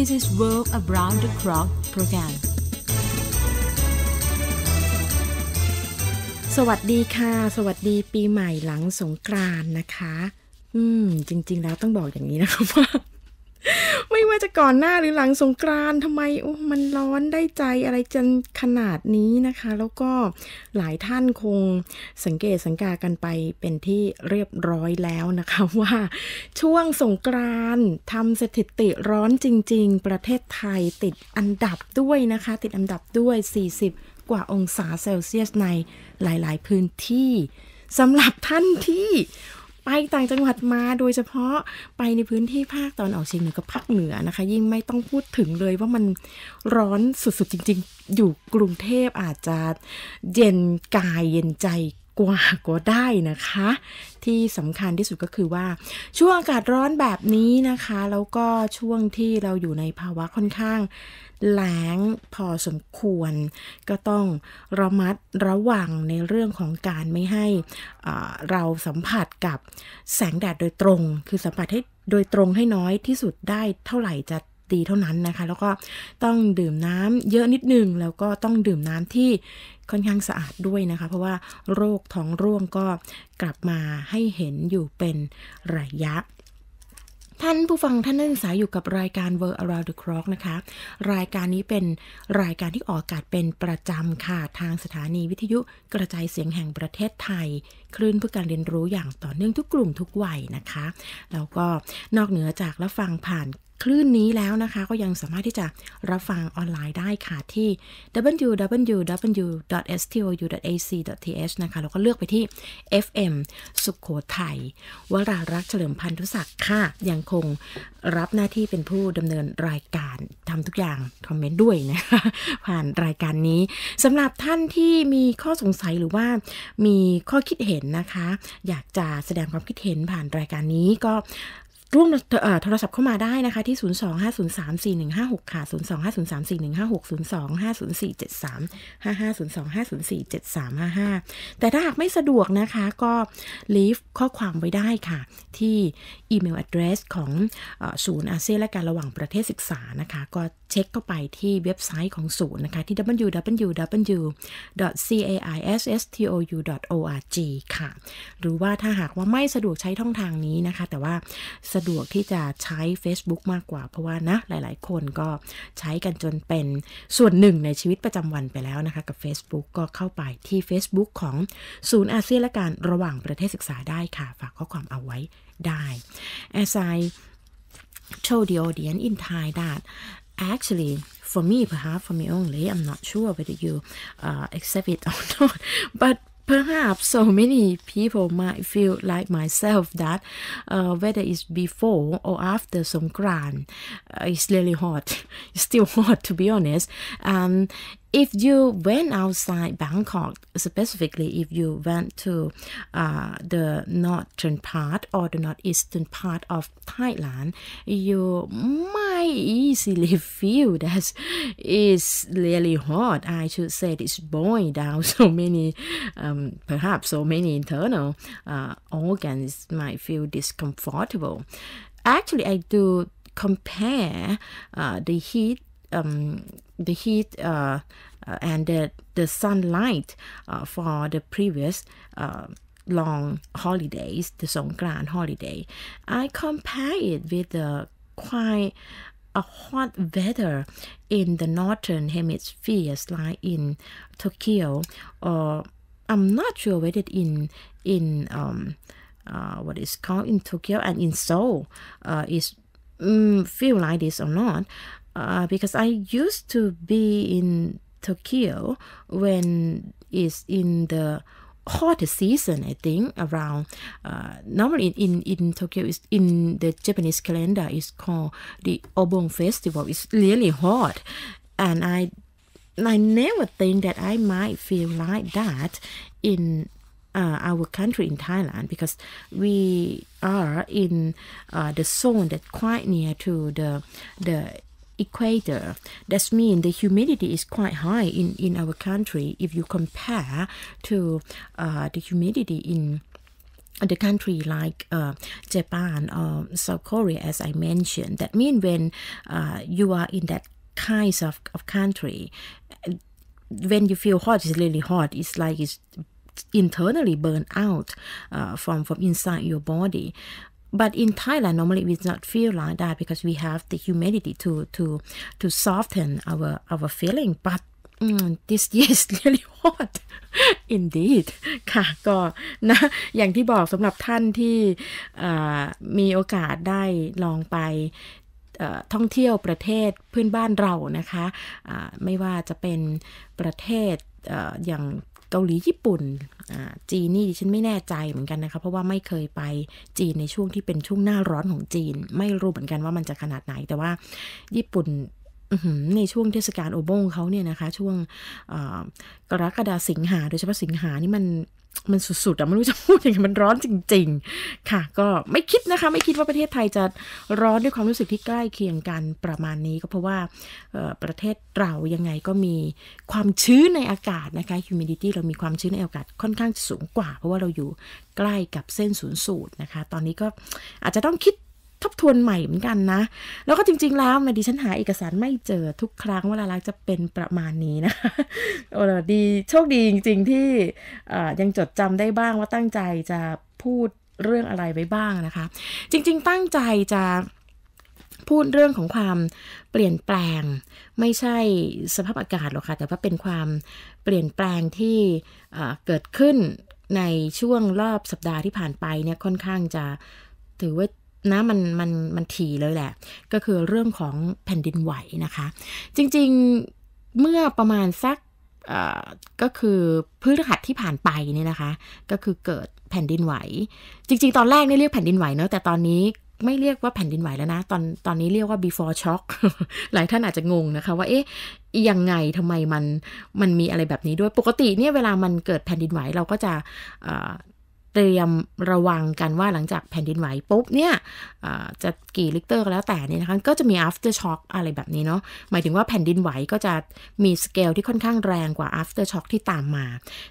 This is Work Around the Clock Program สวัสดีค่ะ สวัสดีปีใหม่หลังสงกรานนะคะ อืม จริง ๆแล้วต้องบอกอย่างนี้นะคะว่าไม่ว่าจะก่อนหน้าหรือหลังสงกรานทำไมโอ้ มันร้อนได้ใจอะไรจนขนาดนี้นะคะ แล้วก็หลายท่านคงสังเกตสังกากันไปเป็นที่เรียบร้อยแล้วนะคะว่าช่วงสงกรานทำสถิติร้อนจริงๆ ประเทศไทยติดอันดับด้วยนะคะ ติดอันดับด้วย 40 กว่าองศาเซลเซียสในหลายๆ พื้นที่สำหรับท่านที่ไปต่างจังหวัดมาโดยเฉพาะไปในพื้นที่ภาคตอนออกเฉียงเหนือกับภาคเหนือนะคะ ยิ่งไม่ต้องพูดถึงเลยว่ามันร้อนสุดๆ จริงๆ อยู่กรุงเทพอาจจะเย็นกายเย็นใจกว่าก็ได้นะคะ ที่สำคัญที่สุดก็คือว่าช่วงอากาศร้อนแบบนี้นะคะ แล้วก็ช่วงที่เราอยู่ในภาวะค่อนข้างแล้งพอสมควรก็ต้องระมัดระวังในเรื่องของการไม่ให้เราสัมผัสกับแสงแดดโดยตรงคือสัมผัสให้โดยตรงให้น้อยที่สุดได้เท่าไหร่จะดีเท่านั้นนะคะแล้วก็ต้องดื่มน้ำเยอะนิดนึงแล้วก็ต้องดื่มน้ำที่ค่อนข้างสะอาดด้วยนะคะ เพราะว่าโรคท้องร่วงก็กลับมาให้เห็นอยู่เป็นระยะท่านผู้ฟังท่านนักศึกษาอยู่กับรายการ World Around the Clock นะคะ รายการนี้เป็นรายการที่ออกอากาศเป็นประจำค่ะ ทางสถานีวิทยุกระจายเสียงแห่งประเทศไทย คลื่นเพื่อการเรียนรู้อย่างต่อเนื่องทุกกลุ่มทุกวัยนะคะ แล้วก็นอกเหนือจากรับฟังผ่านคลื่นนี้แล้วนะคะ ก็ยังสามารถที่จะรับฟังออนไลน์ได้ค่ะที่ www.stou.ac.th นะคะแล้วก็เลือกไปที่ FM สุขโขทัยวรารักษ์เฉลิมพันธุศักดิ์ค่ะ ยังคงรับหน้าที่เป็นผู้ดำเนินรายการทำทุกอย่าง คอมเมนต์ด้วยนะคะผ่านรายการนี้สำหรับท่านที่มีข้อสงสัยหรือว่า มีข้อคิดเห็นนะคะ อยากจะแสดงความคิดเห็นผ่านรายการนี้ก็ร่วมโทรศัพท์เข้ามาได้นะคะ ที่ 025034156 ค่ะ 025034156 0250473 5 5 0 2 5 0 4 7 3 5 5 แต่ถ้าหากไม่สะดวกนะคะ ก็ leave ข้อความไว้ได้ค่ะที่อีเมลอัดเดรสของศูนย์อาเซียนและการระหว่างประเทศศึกษานะคะ ก็เช็คเข้าไปที่เว็บไซต์ของศูนย์นะคะ ที่ www.caistou.org ค่ะ หรือว่าถ้าหากว่าไม่สะดวกใช้ท่องทางนี้นะคะ แต่ว่าสะดวกที่จะใช้ Facebook มากกว่าเพราะว่านะหลาย ๆ คนก็ใช้กันจนเป็นส่วนหนึ่งในชีวิตประจำวันไปแล้วนะคะ กับ Facebook ก็เข้าไปที่ Facebook ของศูนย์อาเซียนและการระหว่างประเทศศึกษาได้ค่ะ ฝากข้อความเอาไว้ die. As I told the audience in Thai that actually for me perhaps for me only i'm not sure whether you uh, accept it or not but perhaps so many people might feel like myself that uh, whether it's before or after Songkran, uh, it's really hot. It's still hot to be honest. Um, if you went outside Bangkok, specifically if you went to uh, the northern part or the northeastern part of Thailand, you might easily feel that it's really hot. I should say it's boiling down so many, um, perhaps so many internal uh, organs might feel discomfortable. Actually, I do compare uh, the heat um, the heat uh, uh, and the, the sunlight uh, for the previous long holidays, the Songkran holiday. I compare it with the quite a hot weather in the northern hemisphere, like in Tokyo, or I'm not sure whether in in um uh, what is called in Tokyo and in Seoul uh, is um, feel like this or not uh, because I used to be in Tokyo when it's in the hottest season I think around uh, normally in, in, in Tokyo is in the Japanese calendar is called the Obon festival it's really hot and I I never think that I might feel like that in uh, our country in Thailand because we are in uh, the zone that quite near to the the equator. That means the humidity is quite high in, in our country if you compare to uh, the humidity in the country like uh, Japan or South Korea, as I mentioned. That means when uh, you are in that kind of, of country, when you feel hot, it's really hot. It's like it's internally burn out uh, from from inside your body But in Thailand, normally we do not feel like that because we have the humidity to to to soften our our feeling. But mm, this year is really hot indeed ค่ะก็นะอย่างที่บอกสำหรับท่านที่มีโอกาสได้ลองไปท่องเที่ยวประเทศเพื่อนบ้านเรานะคะะไม่ว่าจะเป็นประเทศอย่างเกาหลีญี่ปุ่นจีนนี่ดิฉันไม่แน่ใจเหมือนกันนะคะเพราะว่าไม่เคยไปจีนในช่วงที่เป็นช่วงหน้าร้อนของจีน ไม่รู้เหมือนกันว่ามันจะขนาดไหน แต่ว่า ญี่ปุ่นในช่วงเทศกาลโอโบงเขาเนี่ยนะคะ ช่วงกรกฎาสิงหาโดยเฉพาะสิงหานี่มันมันสุดๆอะไม่รู้จะพูดยังไงมันร้อนจริงๆ ค่ะ ก็ไม่คิดนะคะ ไม่คิดว่าประเทศไทยจะร้อนด้วยความรู้สึกที่ใกล้เคียงกันประมาณนี้ ก็เพราะว่าประเทศเรายังไงก็มีความชื้นในอากาศนะคะ humidity เรามีความชื้นในอากาศค่อนข้างสูงกว่าเพราะว่าเราอยู่ใกล้กับเส้นศูนย์สูตรนะคะ ตอนนี้ก็อาจจะต้องคิดทบทวนใหม่เหมือนกันนะ แล้วก็จริงๆแล้วมาดิฉันหาเอกสารไม่เจอทุกครั้งเวลาลักจะเป็นประมาณนี้นะโอ้ดี โชคดีจริงๆที่ยังจดจำได้บ้างว่าตั้งใจจะพูดเรื่องอะไรไว้บ้างนะคะ จริง ๆ ตั้งใจจะพูดเรื่องของความเปลี่ยนแปลงไม่ใช่สภาพอากาศหรอกค่ะ แต่ว่าเป็นความเปลี่ยนแปลงที่เกิดขึ้นในช่วงรอบสัปดาห์ที่ผ่านไปเนี่ยค่อนข้างจะถือว่านะมันมันมันถี่เลยแหละก็คือเรื่องของแผ่นดินไหวนะคะ จริง ๆ เมื่อประมาณสักก็คือพฤหัสที่ผ่านไปเนี่ยนะคะ ก็คือเกิดแผ่นดินไหว จริง ๆ ตอนแรกเนี่ยเรียกแผ่นดินไหวเนอะแต่ตอนนี้ไม่เรียกว่าแผ่นดินไหวแล้วนะ ตอนตอนนี้เรียกว่า before shock หลายท่านอาจจะงงนะคะว่าเอ๊ะยังไงทำไมมันมันมีอะไรแบบนี้ด้วยปกติเนี่ยเวลามันเกิดแผ่นดินไหวเราก็จะเตรียมระวังกันว่าหลังจากแผ่นดินไหวปุ๊บเนี่ยจะกี่ลิกเตอร์ก็แล้วแต่นี่นะคะก็จะมี after shock อะไรแบบนี้เนาะหมายถึงว่าแผ่นดินไหวก็จะมีสเกลที่ค่อนข้างแรงกว่า after shock ที่ตามมา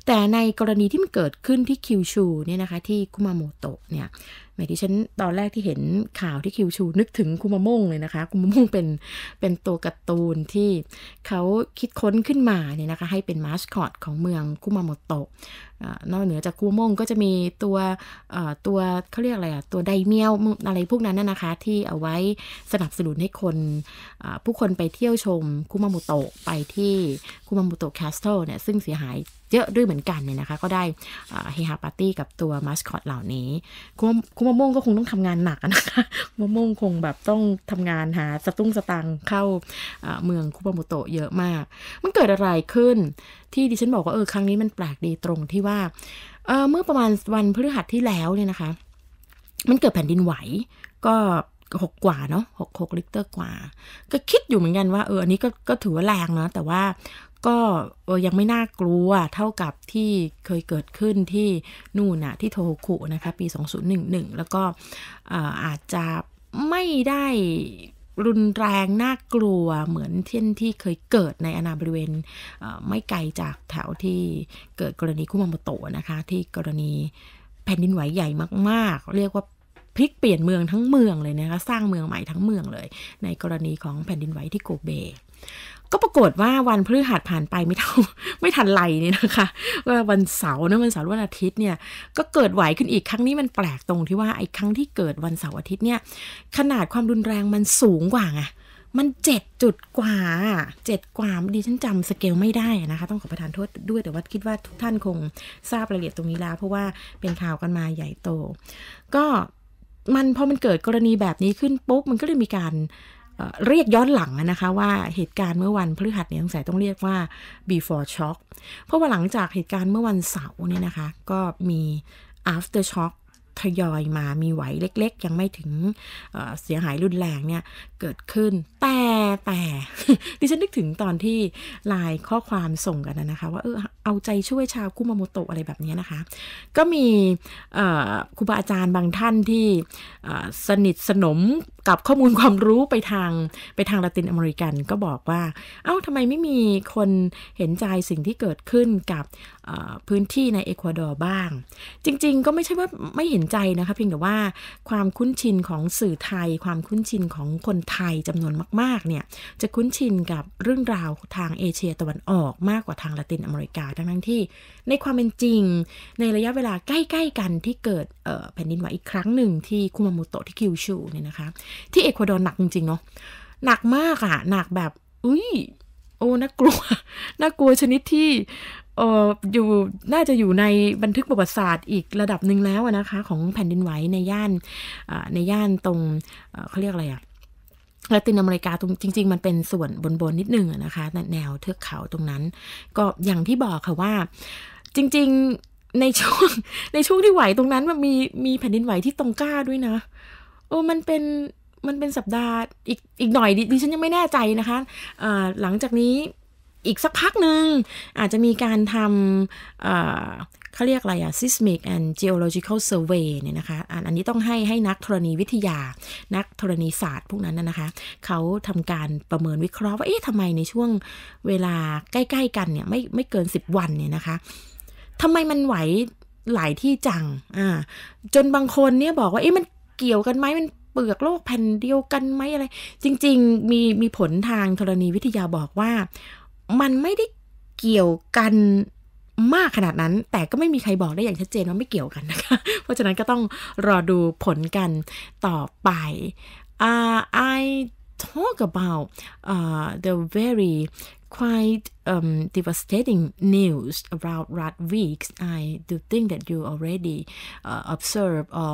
แต่ในกรณีที่มันเกิดขึ้นที่คิวชูเนี่ยนะคะที่คุมาโมโตะเนี่ยหมที่ฉันตอนแรกที่เห็นข่าวที่คิวชูนึกถึงคุมาม่งเลยนะคะคุมาม่งเป็นเป็นตัวการ์ตูนที่เขาคิดค้นขึ้นมาเนี่ยนะคะให้เป็นมาสคอตของเมืองคุมาโมโตะนอกเหนือจากคุมาม่งก็จะมีตัวตัวเขาเรียกอะไรอะตัวไดเมียวอะไรพวกนั้นนะคะที่เอาไว้สนับสนุนให้คนผู้คนไปเที่ยวชมคุมาโมโตะไปที่คุมาโมโตะแคสเทิลเนี่ยซึ่งเสียหายเยอะด้วยเหมือนกันเนี่ยนะคะก็ได้เฮฮาปาร์ตี้กับตัวมาสคอตเหล่านี้ คุณคุณมะม่วงก็คงต้องทำงานหนักนะคะมะม่วงคงแบบต้องทำงานหาสตุ้งสตังเข้าเมืองคุปามุโตะเยอะมาก มันเกิดอะไรขึ้นที่ดิฉันบอกว่าเออครั้งนี้มันแปลกดีตรงที่ว่าเเมื่อประมาณวันพฤหัสที่แล้วเนี่ยนะคะ มันเกิดแผ่นดินไหวก็หกกว่าเนาะหกหกลิตรกว่า ก็คิดอยู่เหมือนกัน ว่าเอออันนี้ก็ก็ถือว่าแรงนะแต่ว่าก็ยังไม่น่ากลัวเท่ากับที่เคยเกิดขึ้นที่นู่นนะที่โทโฮคุนะคะปี 2011แล้วก็อาจจะไม่ได้รุนแรงน่ากลัวเหมือนเช่นที่เคยเกิดในอนาบริเวณไม่ไกลจากแถวที่เกิดกรณีคุมาโมโตะนะคะที่กรณีแผ่นดินไหวใหญ่มากๆ เรียกว่าพลิกเปลี่ยนเมืองทั้งเมืองเลยนะคะสร้างเมืองใหม่ทั้งเมืองเลย ในกรณีของแผ่นดินไหวที่โกเบก็ปรากฏว่าวันพฤหัสผ่านไปไม่เท่าไม่ทันไรนี่นะคะว่าวันเสาร์นะวันเสาร์วันอาทิตย์เนี่ย ก็เกิดไหวขึ้นอีกครั้งนี้มันแปลกตรงที่ว่าไอ้ครั้งที่เกิดวันเสาร์อาทิตย์เนี่ย ขนาดความรุนแรงมันสูงกว่าไงมันเจ็ดจุดกว่าเจ็ดกว่าดิฉันจำสเกลไม่ได้นะคะต้องขอประทานโทษด้วย แต่ว่าคิดว่าทุกท่านคงทราบรายละเอียดตรงนี้แล้วเพราะว่าเป็นข่าวกันมาใหญ่โต ก็มันพอมันเกิดกรณีแบบนี้ขึ้นปุ๊บมันก็เลยมีการเรียกย้อนหลังนะคะว่าเหตุการณ์เมื่อวันพฤหัสเนี่ยสงสัยต้องเรียกว่า before shock เพราะว่าหลังจากเหตุการณ์เมื่อวันเสาร์เนี่ยนะคะก็มี after shock ทยอยมามีไหวเล็กๆยังไม่ถึงเสียหายรุนแรงเนี่ย เกิดขึ้น แต่แต่ดิฉันนึกถึงตอนที่ไลน์ข้อความส่งกันนะคะว่าเออเอาใจช่วยชาวคุมาโมโตะอะไรแบบนี้นะคะ ก็มีครูบาอาจารย์บางท่านที่สนิทสนมกับข้อมูลความรู้ไปทางไปทางละตินอเมริกันก็บอกว่า เอา้าทำไมไม่มีคนเห็นใจสิ่งที่เกิดขึ้นกับพื้นที่ในเอกวาดอร์บ้าง จริงๆ ก็ไม่ใช่ว่าไม่เห็นใจนะคะเพียงแต่ว่าความคุ้นชินของสื่อไทยความคุ้นชินของคนไทยจำนวนมากๆเนี่ยจะคุ้นชินกับเรื่องราวทางเอเชีย ตะวันออกมากกว่าทางละตินอเมริกาทั้งที่ ในความเป็นจริงในระยะเวลาใกล้ๆกันที่เกิดแผ่นดินไหวอีกครั้งหนึ่งที่คุมาโมโตที่คิวชูเนี่ยนะคะที่เอกวาดอร์หนักจริงๆเนาะหนักมากอะหนักแบบอุ้ยโอ้น่ากลัวน่ากลัวชนิดที่เอออยู่น่าจะอยู่ในบันทึกประวัติศาสตร์อีกระดับหนึ่งแล้วนะคะ ของแผ่นดินไหวในย่านในย่านตรงเขาเรียกอะไรอะละตินอเมริกาตรงจริง ๆ มันเป็นส่วนบนๆนิดนึงนะคะแนวเทือกเขาตรงนั้น ก็อย่างที่บอกค่ะว่า จริงๆ ในช่วงในช่วงที่ไหวตรงนั้นมันมีมีแผ่นดินไหวที่ตรงก้าด้วยนะโอ้มันเป็นมันเป็นสัปดาห์อีกอีกหน่อยดิฉันยังไม่แน่ใจนะคะะหลังจากนี้อีกสักพักหนึ่งอาจจะมีการทำ เขาเรียกอะไรอะ seismic and geological survey เนี่ยนะคะ อันนี้ต้องให้ให้นักธรณีวิทยา นักธรณีศาสตร์พวกนั้นนะคะ เขาทำการประเมินวิเคราะห์ ว่า เอ๊ะทำไมในช่วงเวลาใกล้ๆ กันเนี่ย ไม่ไม่เกิน 10 วันเนี่ยนะคะ ทำไมมันไหวหลายที่จัง อ่า จนบางคนเนี่ยบอกว่า เอ๊ะ มันเกี่ยวกันไหมมันเปลือกโลกแผ่นเดียวกันไหมอะไร จริง ๆมีมีผลทางธรณีวิทยาบอกว่ามันไม่ได้เกี่ยวกันมากขนาดนั้น แต่ก็ไม่มีใครบอกได้อย่างชัดเจนว่าไม่เกี่ยวกันนะคะ เพราะฉะนั้นก็ต้องรอดูผลกันต่อไป uh, I talk about uh, the very quite um, devastating news a b o u t r last weeks, I do think that you already uh, observe or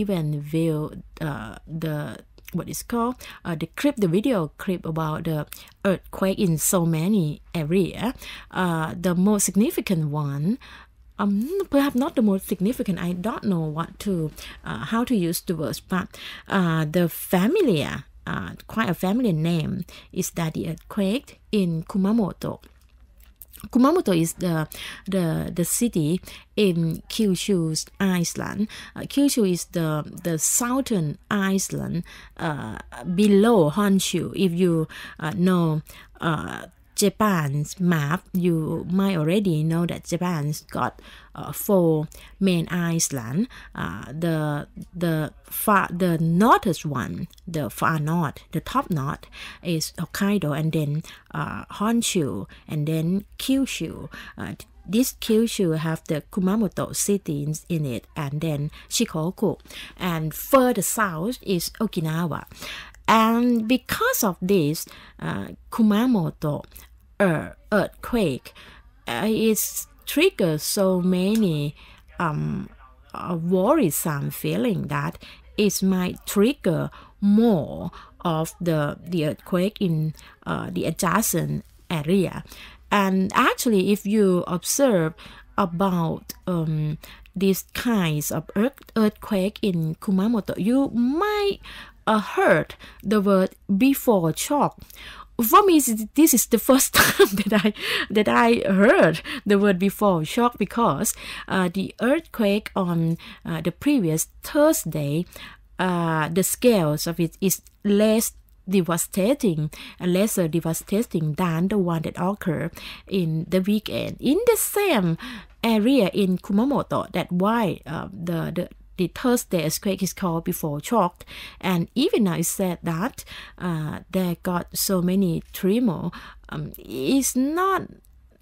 even view uh, the what is called uh, the clip, the video clip about the earthquake in so many area. Uh, the most significant one, um, perhaps not the most significant. I don't know what to, uh, how to use the words, but uh, the familiar, uh, quite a familiar name, is that the earthquake in Kumamoto. Kumamoto is the the the city in Kyushu, Iceland. Uh, Kyushu is the the southern Iceland uh, below Honshu. If you uh, know uh, Japan's map, you might already know that Japan's got uh, four main islands. Uh, the the far the northest one, the far north, the top north is Hokkaido, and then uh, Honshu, and then Kyushu this Kyushu have the Kumamoto city in, in, it and then Shikoku and further south is Okinawa and because of this uh, Kumamoto uh, earthquake uh, is trigger so many um, uh, worrisome feeling that it might trigger more of the, the earthquake in uh, the adjacent area. And actually, if you observe about um, these kinds of earth earthquake in Kumamoto, you might uh, heard the word before shock for me this is the first time that i that i heard the word before shock because uh, the earthquake on uh, the previous thursday uh, the scales of it is less devastating uh, lesser devastating than the one that occurred in the weekend in the same area in kumamoto that why uh, the, the the Thursday earthquake is called before shock. And even now, it's said that uh, they got so many tremor. Um, it's not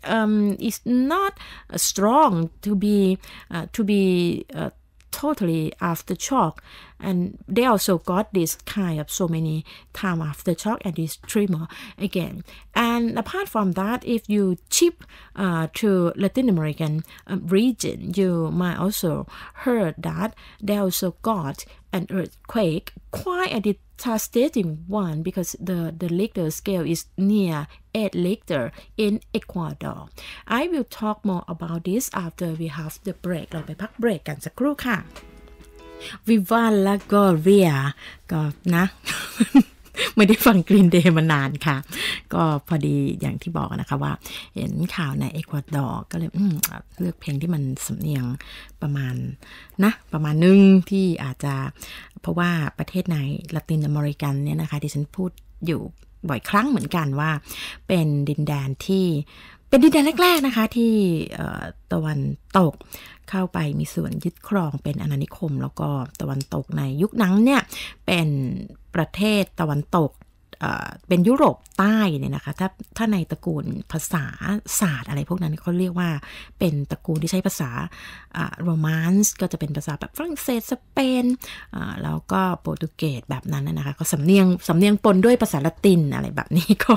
um, it's not uh, strong to be uh, to be uh, totally after shock and they also got this kind of so many time after shock and this tremor again and apart from that if you chip uh, to latin american uh, region you might also heard that they also got an earthquake, quite a devastating one because the, the Richter scale is near 8 Richter in Ecuador. I will talk more about this after we have the break เราไปพักเบรกกัน สักครู่ค่ะ Viva la Gloria ก็นะ ไม่ได้ฟังกรีนเดย์มานานค่ะ ก็พอดีอย่างที่บอกนะคะว่า เห็นข่าวในเอกวาดอร์ก็เลยเลือกเพลงที่มันสำเนียงประมาณนะ ประมาณนึงที่อาจจะเพราะว่าประเทศในละตินอเมริกันเนี่ยนะคะ ที่ฉันพูดอยู่บ่อยครั้งเหมือนกันว่า เป็นดินแดนที่เป็นดินแดนแรกๆ นะคะ ที่ตะวันตกเข้าไปมีส่วนยึดครองเป็นอาณานิคม แล้วก็ตะวันตกในยุคนั้นเนี่ย เป็นประเทศตะวันตกเป็นยุโรปใต้เนี่ยนะคะ ถ้าถ้าในตระกูลภาษาศาสตร์อะไรพวกนั้นเขาเรียกว่าเป็นตระกูลที่ใช้ภาษาโรมนส์ก็จะเป็นภาษาแบบฝรั่งเศสสเปนแล้วก็โปรตุเกสแบบนั้นนะคะ ก็สำเนียง สำเนียงปนด้วยภาษาละตินอะไรแบบนี้ก็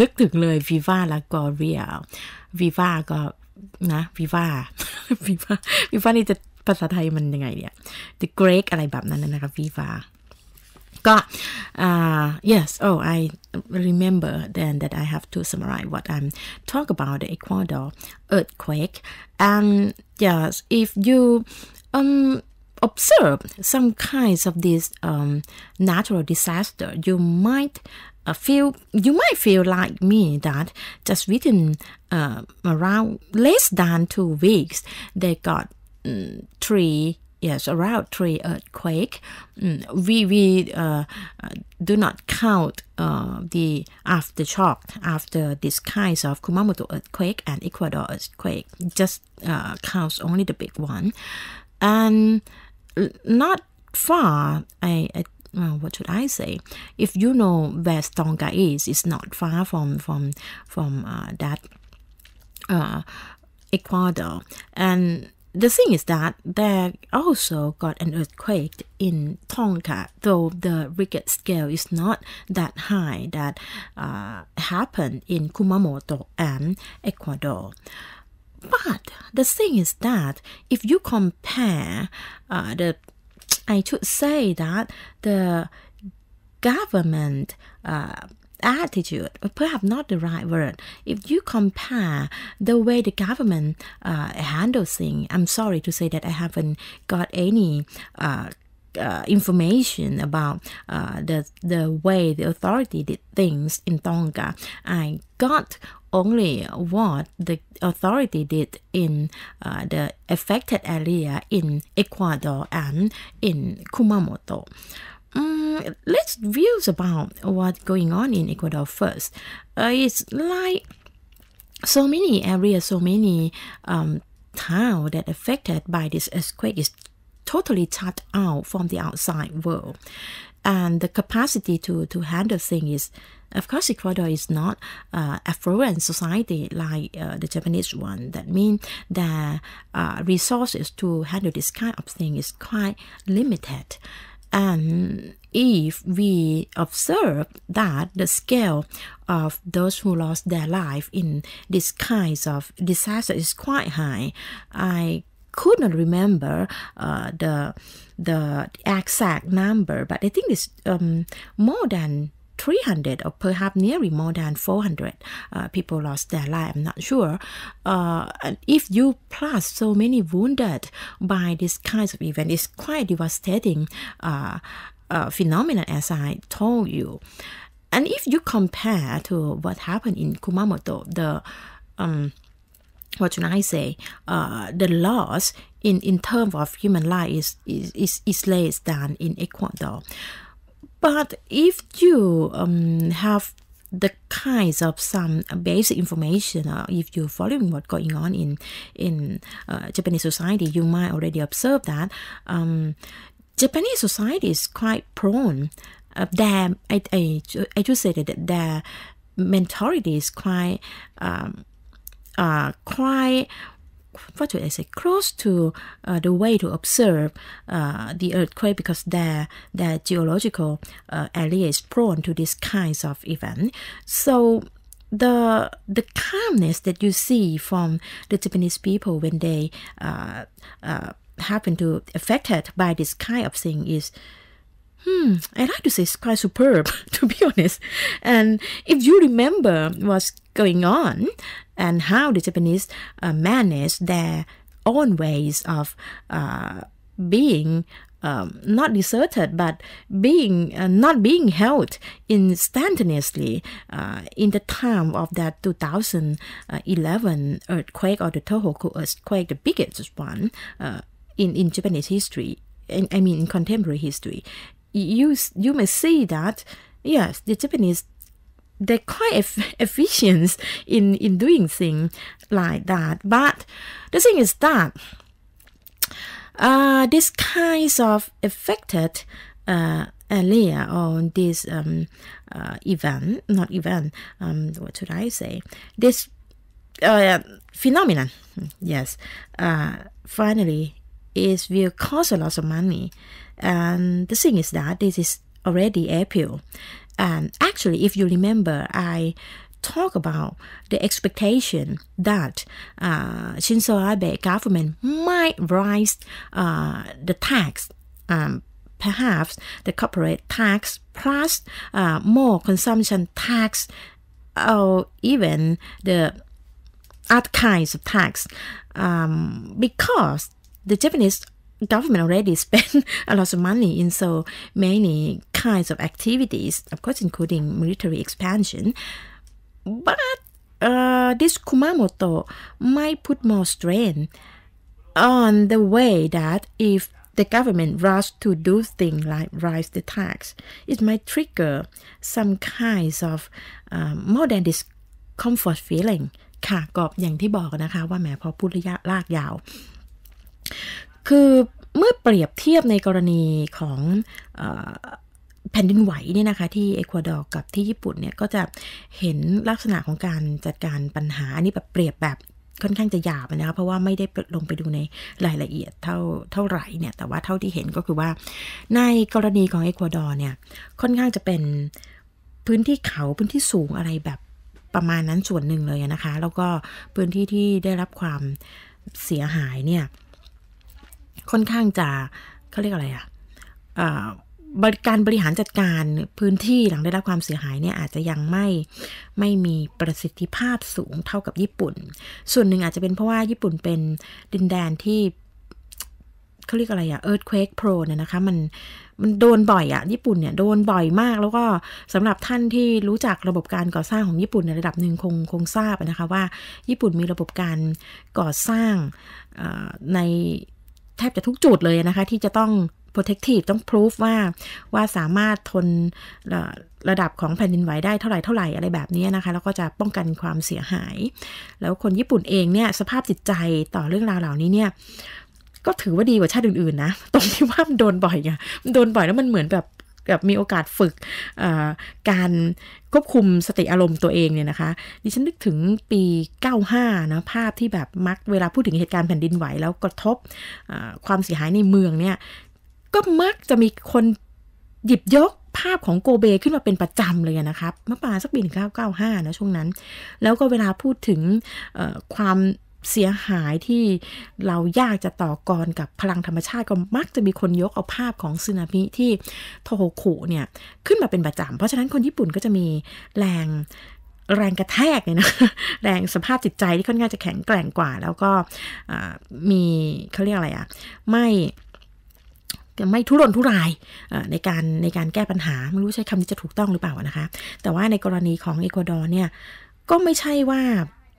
นึกถึงเลยวิวา la g l รี i a วิวาก็ นะวิวาวิวาวิวานี่จะภาษาไทยมันยังไงเนี่ย The Greek อะไรแบบนั้นนะคะ Viva forgot. Uh, yes, oh, I remember then that I have to summarize what I'm talk about the Ecuador earthquake. And yes, if you um observe some kinds of these um, natural disaster, you might uh, feel you might feel like me that just within uh, around less than two weeks they got um, three yes, around three earthquake. Mm, we we uh, do not count uh, the aftershock after these kinds of Kumamoto earthquake and Ecuador earthquake. Just uh, counts only the big one, and not far. I, I well, uh, what should I say? If you know where Stonga is, it's not far from from from uh, that uh, Ecuador, and the thing is that there also got an earthquake in Tonga, though the Richter scale is not that high that uh, happened in Kumamoto and Ecuador. But the thing is that if you compare uh, the, I should say that the government uh, attitude, perhaps not the right word. If you compare the way the government uh, handles things, I'm sorry to say that I haven't got any uh, uh, information about uh, the the way the authority did things in Tonga. I got only what the authority did in uh, the affected area in Ecuador and in Kumamoto. Um, let's view about what's going on in Ecuador first. Uh, it's like so many areas, so many um, town that affected by this earthquake is totally shut out from the outside world. And the capacity to, to handle things is, of course, Ecuador is not uh, affluent society like uh, the Japanese one. That means the uh, resources to handle this kind of thing is quite limited. And if we observe that the scale of those who lost their life in this kinds of disaster is quite high, I could not remember uh, the the exact number, but I think it's um, more than 300 or perhaps nearly more than 400 uh, people lost their life, I'm not sure. Uh, if you plus so many wounded by this kind of event, it's quite devastating uh, uh, phenomenon as I told you. And if you compare to what happened in Kumamoto, the um, what should I say? Uh, the loss in, in terms of human life is, is, is, is less than in Ecuador. But if you um, have the kinds of some basic information uh, if you're following what's going on in in uh, Japanese society you might already observe that um, Japanese society is quite prone uh, their I, I, I just said that their mentality is quite um, uh, quite what would I say close to uh, the way to observe uh, the earthquake because their their geological uh, area is prone to these kinds of event. So the the calmness that you see from the Japanese people when they uh, uh, happen to affected by this kind of thing is Hmm, I'd like to say it's quite superb, to be honest. And if you remember what's going on and how the Japanese uh, manage their own ways of uh, being um, not deserted, but being uh, not being held instantaneously uh, in the time of that 2011 earthquake or the Tohoku earthquake, the biggest one uh, in in Japanese history. In, I mean, in contemporary history, you you may say that yes, the Japanese they're quite eff efficient in in doing things like that. But the thing is that uh, this kinds of affected uh, earlier on this um, uh, event, not event, um, what should I say? This uh, phenomenon, yes, uh, finally, it will cost a lot of money and the thing is that this is already April. And actually, if you remember, I talk about the expectation that uh, Shinzo Abe government might rise uh, the tax, um, perhaps the corporate tax plus uh, more consumption tax, or even the other kinds of tax, um, because the Japanese government already spent a lot of money in so many kinds of activities, of course, including military expansion. But uh, this Kumamoto might put more strain on the way that if the government rush to do things like raise the tax, it might trigger some kinds of um, more than this comfort feeling ค่ะกรอบอย่างที่บอกนะคะว่าแหมพอพูดระยะลากยาวคือเมื่อเปรียบเทียบในกรณีของแผ่นดินไหวเนี่ยนะคะที่เอกวาดอร์กับที่ญี่ปุ่นเนี่ยก็จะเห็นลักษณะของการจัดการปัญหาอันนี้แบบเปรียบแบบค่อนข้างจะหยาบนะคะเพราะว่าไม่ได้ลงไปดูในรายละเอียดเท่าเท่าไหร่เนี่ยแต่ว่าเท่าที่เห็นก็คือว่าในกรณีของเอกวาดอร์เนี่ยค่อนข้างจะเป็นพื้นที่เขาพื้นที่สูงอะไรแบบประมาณนั้นส่วนหนึ่งเลยนะคะแล้วก็พื้นที่ที่ได้รับความเสียหายเนี่ยค่อนข้างจะเขาเรียกอะไรอะบริการบริหารจัดการพื้นที่หลังได้รับความเสียหายเนี่ยอาจจะยังไม่ไม่มีประสิทธิภาพสูงเท่ากับญี่ปุ่น ส่วนหนึ่งอาจจะเป็นเพราะว่าญี่ปุ่นเป็นดินแดนที่เขาเรียกอะไรอะ earthquake pro เนี่ยนะคะมันมันโดนบ่อยอะญี่ปุ่นเนี่ยโดนบ่อยมาก แล้วก็สำหรับท่านที่รู้จักระบบการก่อสร้างของญี่ปุ่นในระดับหนึ่งคงคงทราบนะคะว่าญี่ปุ่นมีระบบการก่อสร้างในแทบจะทุกจุดเลยนะคะ ที่จะต้อง protective ต้อง proof ว่าว่าสามารถทนระระดับของแผ่นดินไหวได้เท่าไหร่เท่าไหร่อะไรแบบนี้นะคะ แล้วก็จะป้องกันความเสียหาย แล้วคนญี่ปุ่นเองเนี่ยสภาพจิตใจต่อเรื่องราวเหล่านี้เนี่ย ก็ถือว่าดีกว่าชาติอื่นๆ นะ ตรงที่ว่ามันโดนบ่อยไงโดนบ่อยแล้วมันเหมือนแบบแบบมีโอกาสฝึกการควบคุมสติอารมณ์ตัวเองเนี่ยนะคะดิฉันนึกถึงปี 95 นะภาพที่แบบมักเวลาพูดถึงเหตุการณ์แผ่นดินไหว แล้วกระทบความเสียหายในเมืองเนี่ย ก็มักจะมีคนหยิบยกภาพของโกเบขึ้นมาเป็นประจำเลยนะครับเมื่อปาสักปี1995 นะช่วงนั้น แล้วก็เวลาพูดถึงความเสียหายที่เรายากจะต่อกรกับพลังธรรมชาติ ก็มักจะมีคนยกเอาภาพของสึนามิที่โทโฮคุเนี่ย ขึ้นมาเป็นประจำ เพราะฉะนั้นคนญี่ปุ่นก็จะมีแรงแรงกระแทกเนี่ยนะแรงสภาพจิตใจที่ค่อนข้างจะแข็งแกร่งกว่า แล้วก็มีเขาเรียกอะไรอะไม่ไม่ทุรนทุรายในการในการแก้ปัญหา ไม่รู้ใช้คำนี้จะถูกต้องหรือเปล่านะคะแต่ว่าในกรณีของเอกวาดอร์เนี่ยก็ไม่ใช่ว่า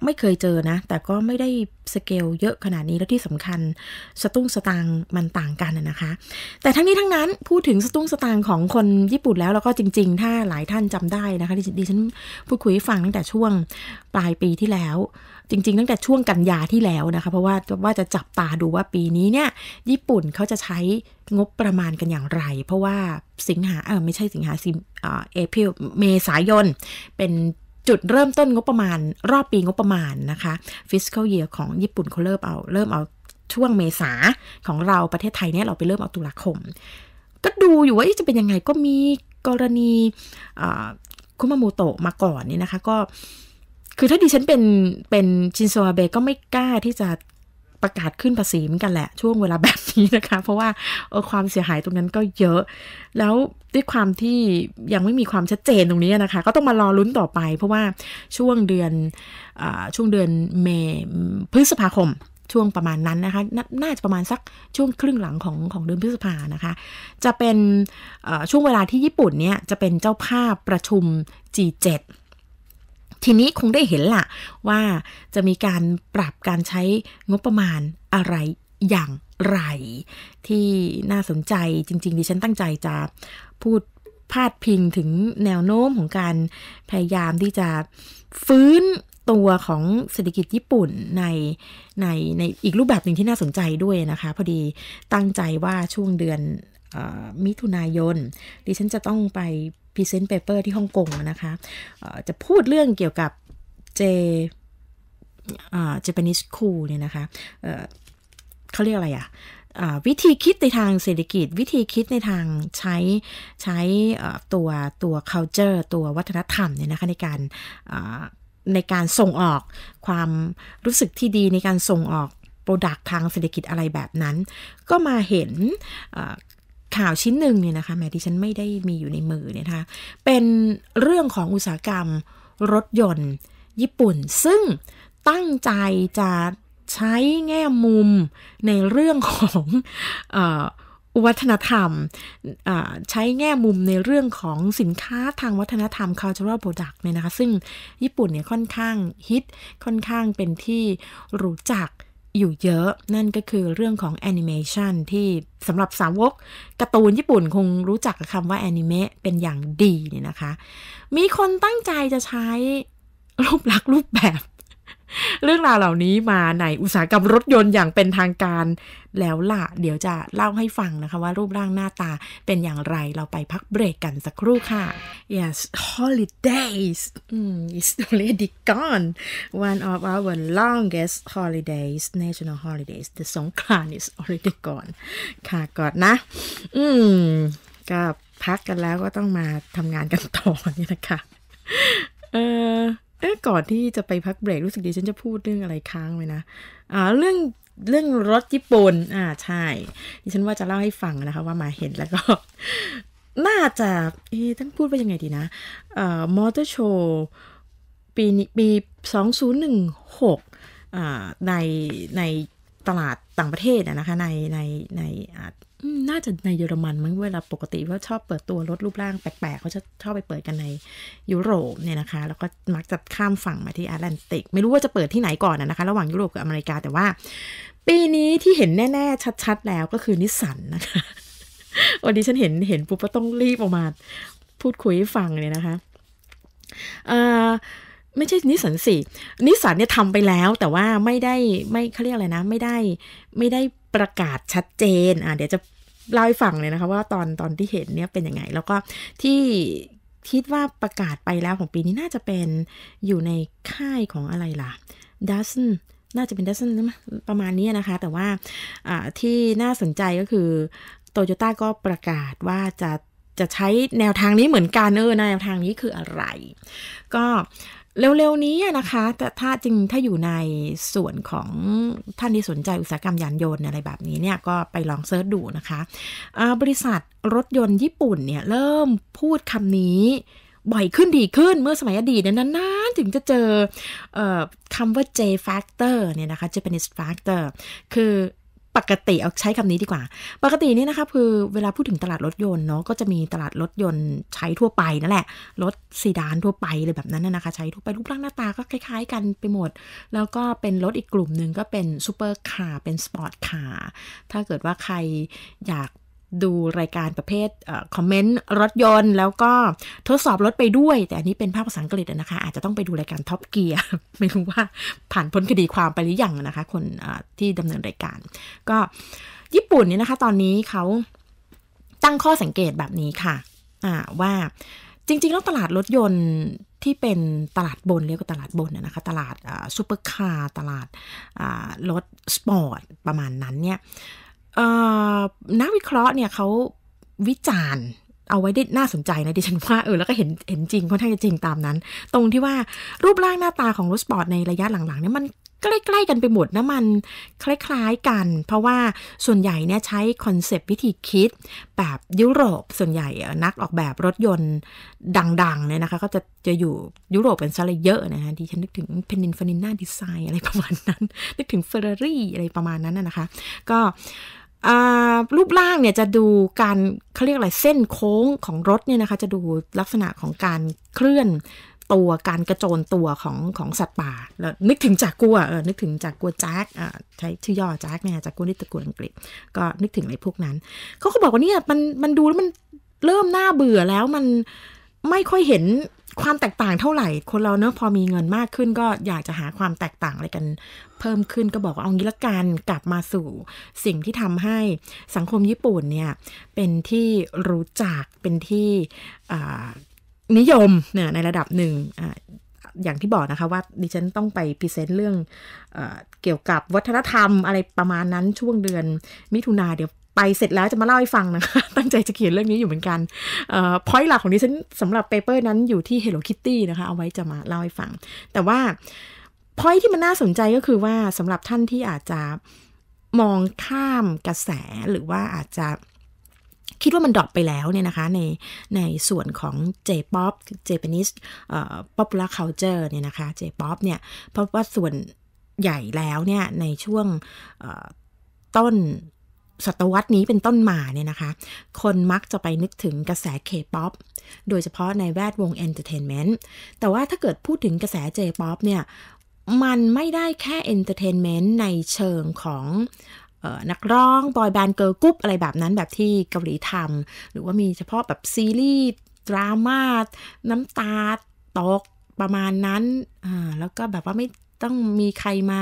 ไม่เคยเจอนะ แต่ก็ไม่ได้สเกลเยอะขนาดนี้แล้วที่สำคัญสตุ้งสตางมันต่างกันนะคะ แต่ทั้งนี้ทั้งนั้นพูดถึงสตุ้งสตางของคนญี่ปุ่นแล้ว แล้วก็จริงๆถ้าหลายท่านจำได้นะคะดิฉันพูดคุยฟังตั้งแต่ช่วงปลายปีที่แล้ว จริงๆ ตั้งแต่ช่วงกันยาที่แล้วนะคะเพราะว่าว่าจะจับตาดูว่าปีนี้เนี่ยญี่ปุ่นเขาจะใช้งบประมาณกันอย่างไร เพราะว่าสิงหาเออไม่ใช่สิงหาสิเอพิลเมษายนเป็นจุดเริ่มต้นงบประมาณ รอบปีงบประมาณนะคะ fiscal year ของญี่ปุ่นเขาเริ่มเอาเริ่มเอาช่วงเมษาของเราประเทศไทยเนี่ยเราไปเริ่มเอาตุลาคม ก็ดูอยู่ว่าจะเป็นยังไงก็มีกรณีคุมาโมโตะมาก่อนนี่นะคะก็คือถ้าดิฉันเป็นเป็นชินโซอาเบก็ไม่กล้าที่จะประกาศขึ้นภาษีเหมือนกันแหละช่วงเวลาแบบนี้นะคะเพราะว่าเออความเสียหายตรงนั้นก็เยอะ แล้วด้วยความที่ยังไม่มีความชัดเจนตรงนี้นะคะก็ต้องมารอลุ้นต่อไป เพราะว่าช่วงเดือนอช่วงเดือนเมพฤษภาคม ช่วงประมาณนั้นนะคะนน่าจะประมาณสักช่วงครึ่งหลังของของเดือนพฤษภานะคะ จะเป็นช่วงเวลาที่ญี่ปุ่นเนี่ยจะเป็นเจ้าภาพประชุม G7 ทีนี้คงได้เห็นละว่าจะมีการปรับการใช้งบประมาณอะไรอย่างไร ที่น่าสนใจจริง ๆ ดิฉันตั้งใจจะพูดพาดพิงถึงแนวโน้มของการ พยายามที่จะฟื้นตัวของเศรษฐกิจญี่ปุ่นในในในอีกรูปแบบหนึ่งที่น่าสนใจด้วยนะคะพอดีตั้งใจว่าช่วงเดือนมิถุนายน ดิฉันจะต้องไปพรีเซนต์เปเปอร์ที่ฮ่องกงนะคะจะพูดเรื่องเกี่ยวกับเจเจแปนิสคูลเนี่ยนะคะ เขาเรียกอะไรอะวิธีคิดในทางเศรษฐกิจวิธีคิดในทางใช้ใช้ตัว ตัว culture ตัววัฒนธรรมเนี่ยนะคะ ในการในการส่งออกความรู้สึกที่ดีในการส่งออกโปรดักทางเศรษฐกิจอะไรแบบนั้น ก็มาเห็นข่าวชิ้นหนึ่งเนี่ยนะคะ แม้ที่ฉันไม่ได้มีอยู่ในมือเนี่ยนะคะเป็นเรื่องของอุตสาหกรรมรถยนต์ ญี่ปุ่นซึ่งตั้งใจจะใช้แง่มุมในเรื่องของอวัฒนธรรมใช้แง่มุมในเรื่องของสินค้าทางวัฒนธรรม cultural product เนี่ยนะคะซึ่งญี่ปุ่นเนี่ยค่อนข้างฮิต ค่อนข้างเป็นที่รู้จักอยู่เยอะนั่นก็คือเรื่องของแอนิเมชันที่สำหรับสาวกการ์ตูนญี่ปุ่นคงรู้จักคำว่าแอนิเมะเป็นอย่างดีเนี่ยนะคะ มีคนตั้งใจจะใช้รูปลักษ์รูปแบบเรื่องราวเหล่านี้มาในอุตสาหกรรมรถยนต์อย่างเป็นทางการแล้วล่ะ เดี๋ยวจะเล่าให้ฟังนะคะว่ารูปร่างหน้าตาเป็นอย่างไรเราไปพักเบรกกันสักครู่ค่ะ Yes holidays is already gone one of our longest holidays national holidays the n g กราน is already gone ค่ะก่อนนะ อืม ก็พักกันแล้วก็ต้องมาทำงานกันต่อนี่นะคะ เออออก่อนที่จะไปพักเบรกรู้สึกดีฉันจะพูดเรื่องอะไรค้างไว้นะอ่าเรื่องเรื่องรถญี่ปุ่นอ่า ใช่ ดิฉันว่าจะเล่าให้ฟังนะคะว่ามาเห็นแล้วก็น่าจะเอ๊ะต้องพูดว่ายังไงดีนะ เอ่อมอเตอร์โชว์ปีปีสองศูนย์หนึ่งหกอ่าในในตลาดต่างประเทศนะคะในในในน่าจะในเยอรมันมั้งเวลาปกติว่าชอบเปิดตัวรถรูปร่างแปลกๆเขาจะชอบไปเปิดกันในยุโรปเนี่ยนะคะ แล้วก็มักจะข้ามฝั่งมาที่แอตแลนติก ไม่รู้ว่าจะเปิดที่ไหนก่อนนะคะ ระหว่างยุโรปกับอเมริกาแต่ว่าปีนี้ที่เห็นแน่ๆ ชัดๆแล้วก็คือนิสสันนะคะวันนี้ฉันเห็นเห็นปุ๊บก็ต้องรีบออกมาพูดคุยฟังเลยนะคะอ่อไม่ใช่นิสันสินิสันเนี่ยทำไปแล้วแต่ว่าไม่ได้ไม่เขาเรียกอะไรนะไม่ได้ไม่ได้ประกาศชัดเจน อ่ะ เดี๋ยวจะเล่าให้ฟังเลยนะคะว่าตอนตอนที่เห็นเนี่ยเป็นยังไง แล้วก็ที่คิดว่าประกาศไปแล้วของปีนี้น่าจะเป็นอยู่ในค่ายของอะไรล่ะ ดัซนน่าจะเป็นดัซนประมาณนี้นะคะ แต่ว่าที่น่าสนใจก็คือโตโยต้าก็ประกาศว่าจะจะใช้แนวทางนี้เหมือนกันเออแนวทางนี้คืออะไร ก็เร็วๆนี้นะคะแต่ถ้า จริง ถ้าอยู่ในส่วนของท่านที่สนใจอุตสาหกรรมยานยนต์อะไรแบบนี้เนี่ย ก็ไปลองเซิร์ชดูนะคะ บริษัทรถยนต์ญี่ปุ่น เนี่ย เริ่มพูดคำนี้บ่อยขึ้นดีขึ้นเมื่อสมัย อดีตนั้นนานถึงจะเจออคำว่า J factor เนี่ย นะคะ Japanese factor คือปกติเอาใช้คำนี้ดีกว่า ปกตินี่นะคะคือเวลาพูดถึงตลาดรถยนต์เนาะก็จะมีตลาดรถยนต์ใช้ทั่วไปนั่นแหละ รถซีดานทั่วไปเลยแบบนั้นนะคะ ใช้ทั่วไปรูปร่างหน้าตาก็คล้าย ๆ กันไปหมด แล้วก็เป็นรถอีกกลุ่มหนึ่งก็เป็นซูเปอร์คาร์เป็นสปอร์ตคาร์ถ้าเกิดว่าใครอยากดูรายการประเภทคอมเมนต์รถยนต์ แล้วก็ทดสอบรถไปด้วย แต่อันนี้เป็นภาพภาษาอังกฤษนะคะอาจจะต้องไปดูรายการท็อปเกียร์ไม่รู้ว่าผ่านพ้นคดีความไปหรือยังนะคะคนที่ดำเนินรายการ ก็ญี่ปุ่นเนี่ยนะคะ ตอนนี้เขาตั้งข้อสังเกตแบบนี้ค่ะว่าจริงๆแล้วตลาดรถยนต์ที่เป็นตลาดบนเรียกว่าตลาดบนนะคะตลาดซูเปอร์คาร์ตลาดรถสปอร์ตประมาณนั้นเนี่ยนักวิเคราะห์เนี่ยเขาวิจารณ์เอาไว้ได้น่าสนใจนะดิฉันว่าเออแล้วก็เห็นเห็นจริงค่อนข้างจะจริงตามนั้น ตรงที่ว่ารูปร่างหน้าตาของรถสปอร์ตในระยะหลังๆเนี่ยมันใกล้ๆกันไปหมดนะ มันคล้ายๆกัน เพราะว่าส่วนใหญ่เนี่ยใช้คอนเซปต์วิธีคิดแบบยุโรปส่วนใหญ่นักออกแบบรถยนต์ดังๆเนี่ยนะคะก็จะจะอยู่ยุโรปเป็นซะเลยเยอะนะคะดิฉันนึกถึงเพนินฟานิน่าดีไซน์อะไรประมาณนั้น นึกถึงเฟอร์รารี่อะไรประมาณนั้นนะคะก็รูปร่างเนี่ยจะดูการเขาเรียกอะไรเส้นโค้งของรถเนี่ยนะคะ จะดูลักษณะของการเคลื่อนตัวการกระโจนตัวของ ของสัตว์ป่าแล้วนึกถึงจากกัวเออนึกถึงจากกัวแจ็คอ่าใช้ชื่อย่อแจ็คเนี่ยจากกัวนี่ตะกูลอังกฤษ ก็นึกถึงอะไรพวกนั้นเขาก็บอกว่าเนี่ยมันมันดูแล้วมันเริ่มน่าเบื่อแล้วมันไม่ค่อยเห็นความแตกต่างเท่าไหร่คนเราเนอะพอมีเงินมากขึ้นก็อยากจะหาความแตกต่างอะไรกันเพิ่มขึ้นก็บอกเอางี้ละกันกลับมาสู่สิ่งที่ทำให้สังคมญี่ปุ่นเนี่ยเป็นที่รู้จักเป็นที่นิยมเนี่ยในระดับหนึ่งอย่างที่บอกนะคะว่าดิฉันต้องไปพรีเซนต์เรื่องเอเกี่ยวกับวัฒนธรรมอะไรประมาณนั้นช่วงเดือนมิถุนาเดี๋ยวไปเสร็จแล้วจะมาเล่าให้ฟังนะคะ ตั้งใจจะเขียนเรื่องนี้อยู่เหมือนกันพอยต์หลักของดิฉันสำหรับเปเปอร์นั้นอยู่ที่ Hello Kitty นะคะ เอาไว้จะมาเล่าให้ฟัง แต่ว่าพอยต์ที่มันน่าสนใจก็คือว่าสำหรับท่านที่อาจจะมองข้ามกระแสหรือว่าอาจจะคิดว่ามันดรอปไปแล้วเนี่ยนะคะ ในในส่วนของ J-POP Japanese popular culture เนี่ยนะคะ J-POP เนี่ยเพราะว่าส่วนใหญ่แล้วเนี่ยในช่วงต้นศตวรรษนี้เป็นต้นมาเนี่ยนะคะ คนมักจะไปนึกถึงกระแสเคป๊อป โดยเฉพาะในแวดวงเอนเตอร์เทนเมนต์ แต่ว่าถ้าเกิดพูดถึงกระแสเจป๊อปเนี่ย มันไม่ได้แค่เอนเตอร์เทนเมนต์ในเชิงของนักร้องบอยแบนด์เกิร์ลกรุ๊ปอะไรแบบนั้น แบบที่เกาหลีทำหรือว่ามีเฉพาะแบบซีรีส์ดราม่า น้ำตา ตก ประมาณนั้น แล้วก็แบบว่าไม่ต้องมีใครมา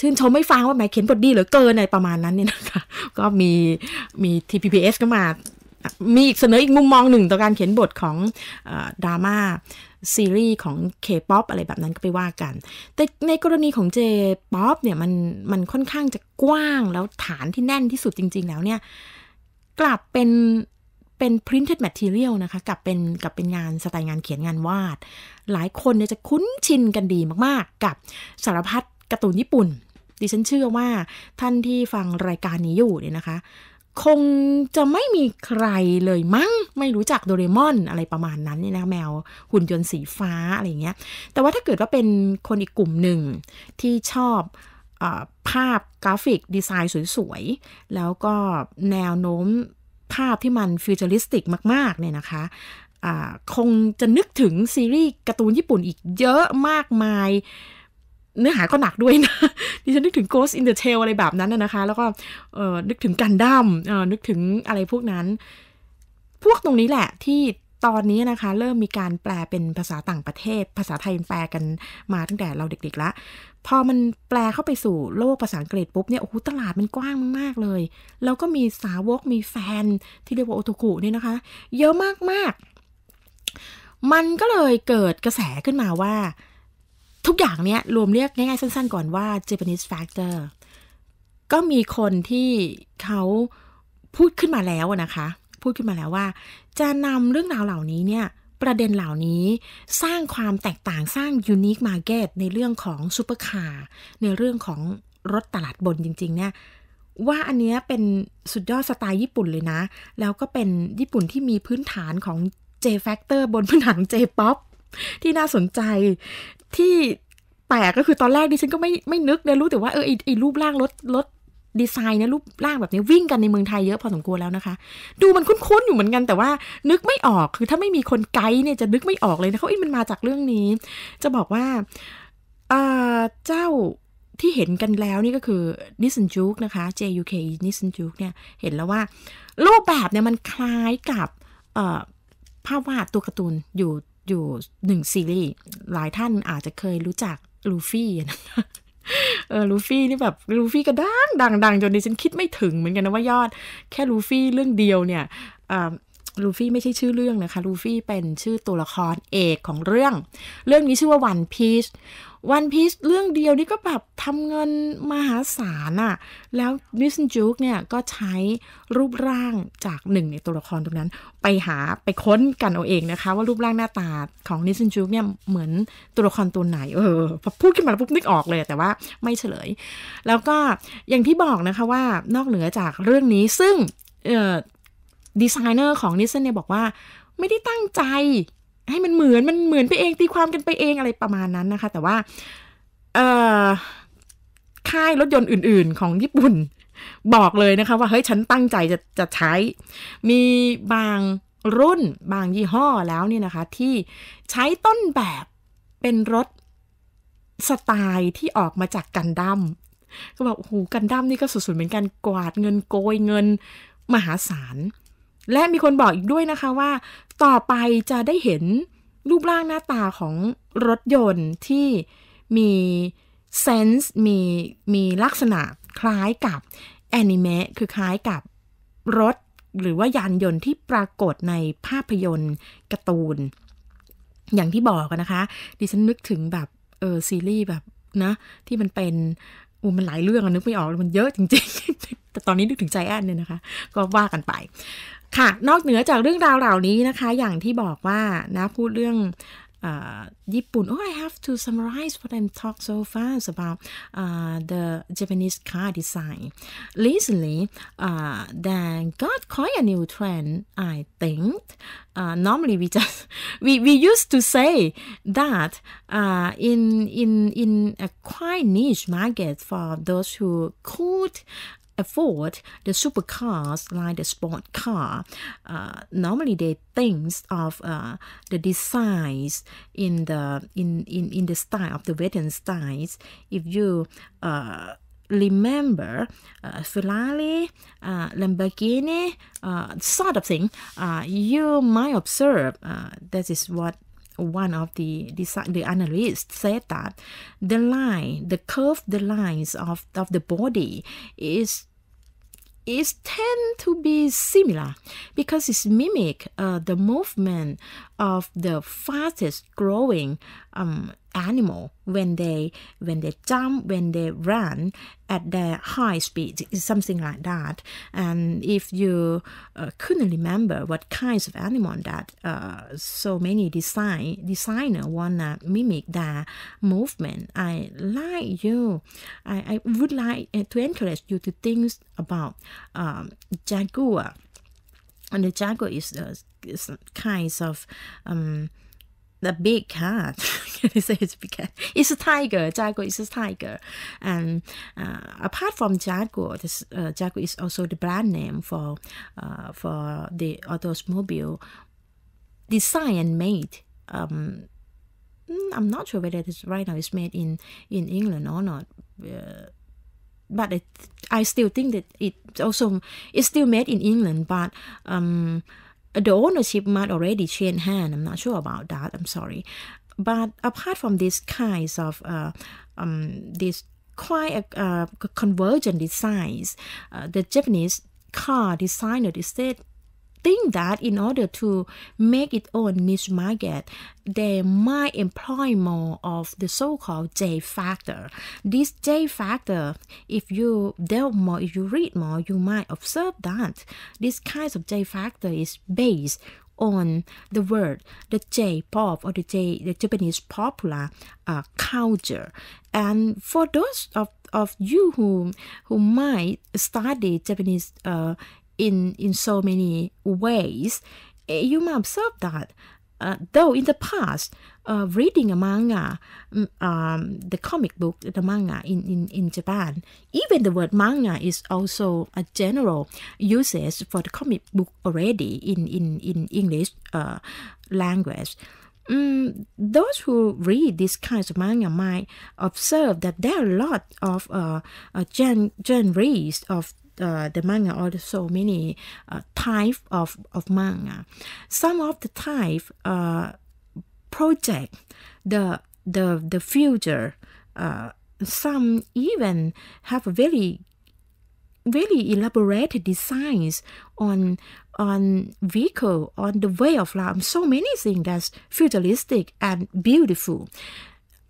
ชื่นชมไม่ฟังว่าแหมเขียนบทดีหรือเกินอะไรประมาณนั้นเนี่ยนะคะ ก็มีมี TPPS ก็มา มีอีกเสนออีกมุมมองหนึ่งต่อการเขียนบทของดราม่า ซีรีส์ของ K-POP อะไรแบบนั้นก็ไปว่ากัน แต่ในกรณีของ J-POP เนี่ยมันมันค่อนข้างจะกว้างแล้วฐานที่แน่นที่สุดจริงๆแล้วเนี่ย กลับเป็นเป็น printed material นะคะ กับเป็นกับเป็นงานสไตล์งานเขียนงานวาด หลายคนเนี่ยจะคุ้นชินกันดีมากๆ กับสารพัดการ์ตูนญี่ปุ่น ดิฉันเชื่อว่า ท่านที่ฟังรายการนี้อยู่เนี่ยนะคะ คงจะไม่มีใครเลยมั้งไม่รู้จักโดเรมอนอะไรประมาณนั้นนี่นะแมวหุ่นยนต์สีฟ้า อะไรเงี้ยแต่ว่าถ้าเกิดว่าเป็นคนอีกกลุ่มหนึ่งที่ชอบภาพกราฟิก ดีไซน์สวยๆแล้วก็แนวโน้มภาพที่มันฟิวเจอริสติกมากๆเนี่ยนะคะคงจะนึกถึงซีรีส์การ์ตูนญี่ปุ่นอีกเยอะมากมายเนื้อหาก็หนักด้วยนะดิฉันนึกถึง Ghost in the Shell อะไรแบบนั้นนะคะ แล้วก็นึกถึงกันดั้มนึกถึงอะไรพวกนั้น พวกตรงนี้แหละที่ตอนนี้นะคะ เริ่มมีการแปลเป็นภาษาต่างประเทศ ภาษาไทยแปลกันมาตั้งแต่เราเด็ก ๆละพอมันแปลเข้าไปสู่โลกภาษาอังกฤษปุ๊บเนี่ยโอ้โหตลาดมันกว้างมากเลย แล้วก็มีสาวกมีแฟนที่เรียกว่าโอโตกุเนี่ยนะคะ เยอะมากๆ มันก็เลยเกิดกระแสขึ้นมาว่า ทุกอย่างเนี้ยรวมเรียกง่ายๆสั้นๆ ก่อนว่า Japanese factor ก็มีคนที่เขาพูดขึ้นมาแล้วนะคะพูดขึ้นมาแล้วว่าจะนำเรื่องราวเหล่านี้เนี่ย ประเด็นเหล่านี้สร้างความแตกต่างสร้างยูนิคมาเก็ตในเรื่องของซูเปอร์คาร์ในเรื่องของรถตลาดบนจริงๆเนี่ยว่าอันเนี้ยเป็นสุดยอดสไตล์ญี่ปุ่นเลยนะ แล้วก็เป็นญี่ปุ่นที่มีพื้นฐานของ J Factor บนพื้นฐาน J Pop ที่น่าสนใจที่แปลกก็คือตอนแรกดิฉันก็ไม่ไม่นึกเลยรู้แต่ว่าเออไอรูปร่างรถรถดีไซน์นะรูปร่างแบบนี้วิ่งกันในเมืองไทยเยอะพอสมควรแล้วนะคะ ดูมันคุ้นๆอยู่เหมือนกัน แต่ว่านึกไม่ออกคือถ้าไม่มีคนไกด์เนี่ยจะนึกไม่ออกเลยนะเขาอินมันมาจากเรื่องนี้ จะบอกว่า เจ้าที่เห็นกันแล้วนี่ก็คือนิสันจูกนะคะ JUK นิสันจูกเนี่ยเห็นแล้วว่ารูปแบบเนี่ยมันคล้ายกับภาพวาดตัวการ์ตูนอยู่อยู่หนึ่งซีรีส์หลายท่านอาจจะเคยรู้จักลูฟี่นะะเออลูฟี่นี่แบบ ลูฟี่ก็ดังดังดังจนดิฉันคิดไม่ถึงเหมือนกันนะว่ายอด แค่ลูฟี่เรื่องเดียวเนี่ยลูฟี่ไม่ใช่ชื่อเรื่องนะคะ ลูฟี่เป็นชื่อตัวละครเอกของเรื่อง เรื่องนี้ชื่อว่าวันพีชวันพีชเรื่องเดียวนี่ก็แบบทำเงินมหาศาลอะแล้วมิสจูกเนี่ยก็ใช้รูปร่างจากหนึ่งในตัวละครตรงนั้น ไปหาไปค้นกันเอาเองนะคะ ว่ารูปร่างหน้าตาของนิสจูกเนี่ยเหมือนตัวละครตัวไหน เออ พูดขึ้นมาปุ๊บนึกออกเลย แต่ว่าไม่เฉลย แล้วก็อย่างที่บอกนะคะว่านอกเหนือจากเรื่องนี้ซึ่งดีไซเนอร์ของนิสเนี่ยบอกว่าไม่ได้ตั้งใจให้มันเหมือน มันเหมือนไปเอง ตีความกันไปเองอะไรประมาณนั้นนะคะแต่ว่าค่ายรถยนต์อื่น ๆ ของญี่ปุ่นบอกเลยนะคะว่าเฮ้ย ฉันตั้งใจจะจะใช้ มีบางรุ่นบางยี่ห้อแล้วเนี่ยนะคะ ที่ใช้ต้นแบบเป็นรถสไตล์ที่ออกมาจากกันดั้มก็บอกโอ้โหกันดั้มนี่ก็สุดๆเหมือนกันกวาดเงินโกยเงินมหาศาลและมีคนบอกอีกด้วยนะคะว่าต่อไปจะได้เห็นรูปร่างหน้าตาของรถยนต์ที่มีเซนส์มีมีลักษณะคล้ายกับแอนิเมะคือคล้ายกับรถหรือว่ายานยนต์ที่ปรากฏในภาพยนตร์การ์ตูน อย่างที่บอกนะคะดิฉันนึกถึงแบบเออซีรีส์แบบนะที่มันเป็นอูมันหลายเรื่องอนึกไม่ออกมันเยอะจริงๆ แต่ตอนนี้นึกถึงใจแอนเนี่ยนะคะ ก็ว่ากันไปค่ะนอกเหนือจากเรื่องราวเหล่านี้นะคะ อย่างที่บอกว่านะพูดเรื่องญี่ปุ่น oh I have to summarize what I'm talk so fast about uh, the Japanese car design recently uh, then got quite a new trend I think uh, normally we just we, we used to say that uh, in in in a quite niche market for those who could afford the supercars like the sport car, uh, normally they think of uh, the designs in the in, in in the style of the Western styles. If you uh, remember uh, Ferrari, uh, Lamborghini, uh, sort of thing, uh, you might observe uh, that is what one of the the analysts said that the line, the curve, the lines of, of the body is is tend to be similar because it's mimic uh, the movement of the fastest growing um, animal when they when they jump when they run at their high speed something like that and if you uh, couldn't remember what kinds of animal that uh, so many design designer wanna mimic their movement i like you i, I would like uh, to encourage you to think about um, jaguar and the jaguar is uh, kinds of um, the big cat. Can I say it's big cat? It's a tiger. Jaguar is a tiger, and uh, apart from Jaguar, this uh, Jaguar is also the brand name for uh, for the automobile design and made. Um, mm, I'm not sure whether this right now is made in in England or not. Uh, but it, I still think that it also is still made in England, but um, the ownership might already change hand. I'm not sure about that. I'm sorry. But apart from these kinds of uh, um, these quite uh, convergent designs, uh, the Japanese car designer is said think that in order to make its own niche market, they might employ more of the so-called J factor. This J factor, if you delve more, if you read more, you might observe that this kind of J factor is based on the word the J pop or the J the Japanese popular uh, culture. And for those of, of you who who might study Japanese uh, in in so many ways. Eh, you may observe that uh, though in the past, uh, reading a manga, mm, um, the comic book, the manga in, in, in Japan, even the word manga is also a general usage for the comic book already in, in, in English uh, language. Mm, those who read these kinds of manga might observe that there are a lot of uh, uh, gen- genres of uh, the manga also many uh, type of, of manga. Some of the type uh, project the the the future. Uh, some even have very very elaborate designs on on vehicle on the way of life. So many things that's futuristic and beautiful.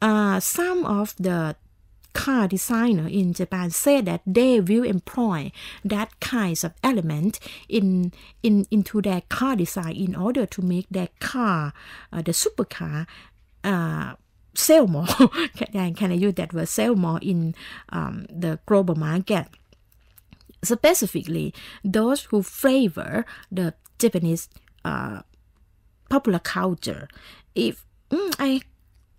Uh, some of the car designer in Japan say that they will employ that kinds of element in, in into their car design in order to make their car, uh, the supercar, uh, sell more. can, I, can I use that word? Sell more in um, the global market. Specifically, those who favor the Japanese uh, popular culture. If mm, I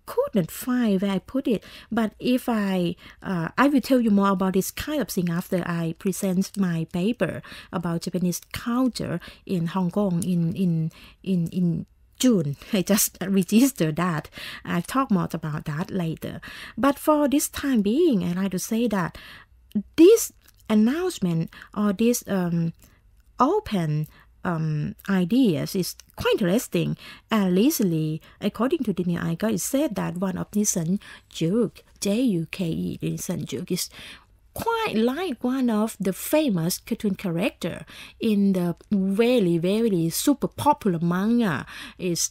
couldn't find where I put it. But if I, uh, I will tell you more about this kind of thing after I present my paper about Japanese culture in Hong Kong in in in in June. I just registered that. I'll talk more about that later. But for this time being, I like to say that this announcement or this um, open um, ideas is quite interesting. And recently, according to Daniel Iger, it said that one of Nissan Juke, J-U-K-E, Nissan Juke is quite like one of the famous cartoon character in the very, very super popular manga is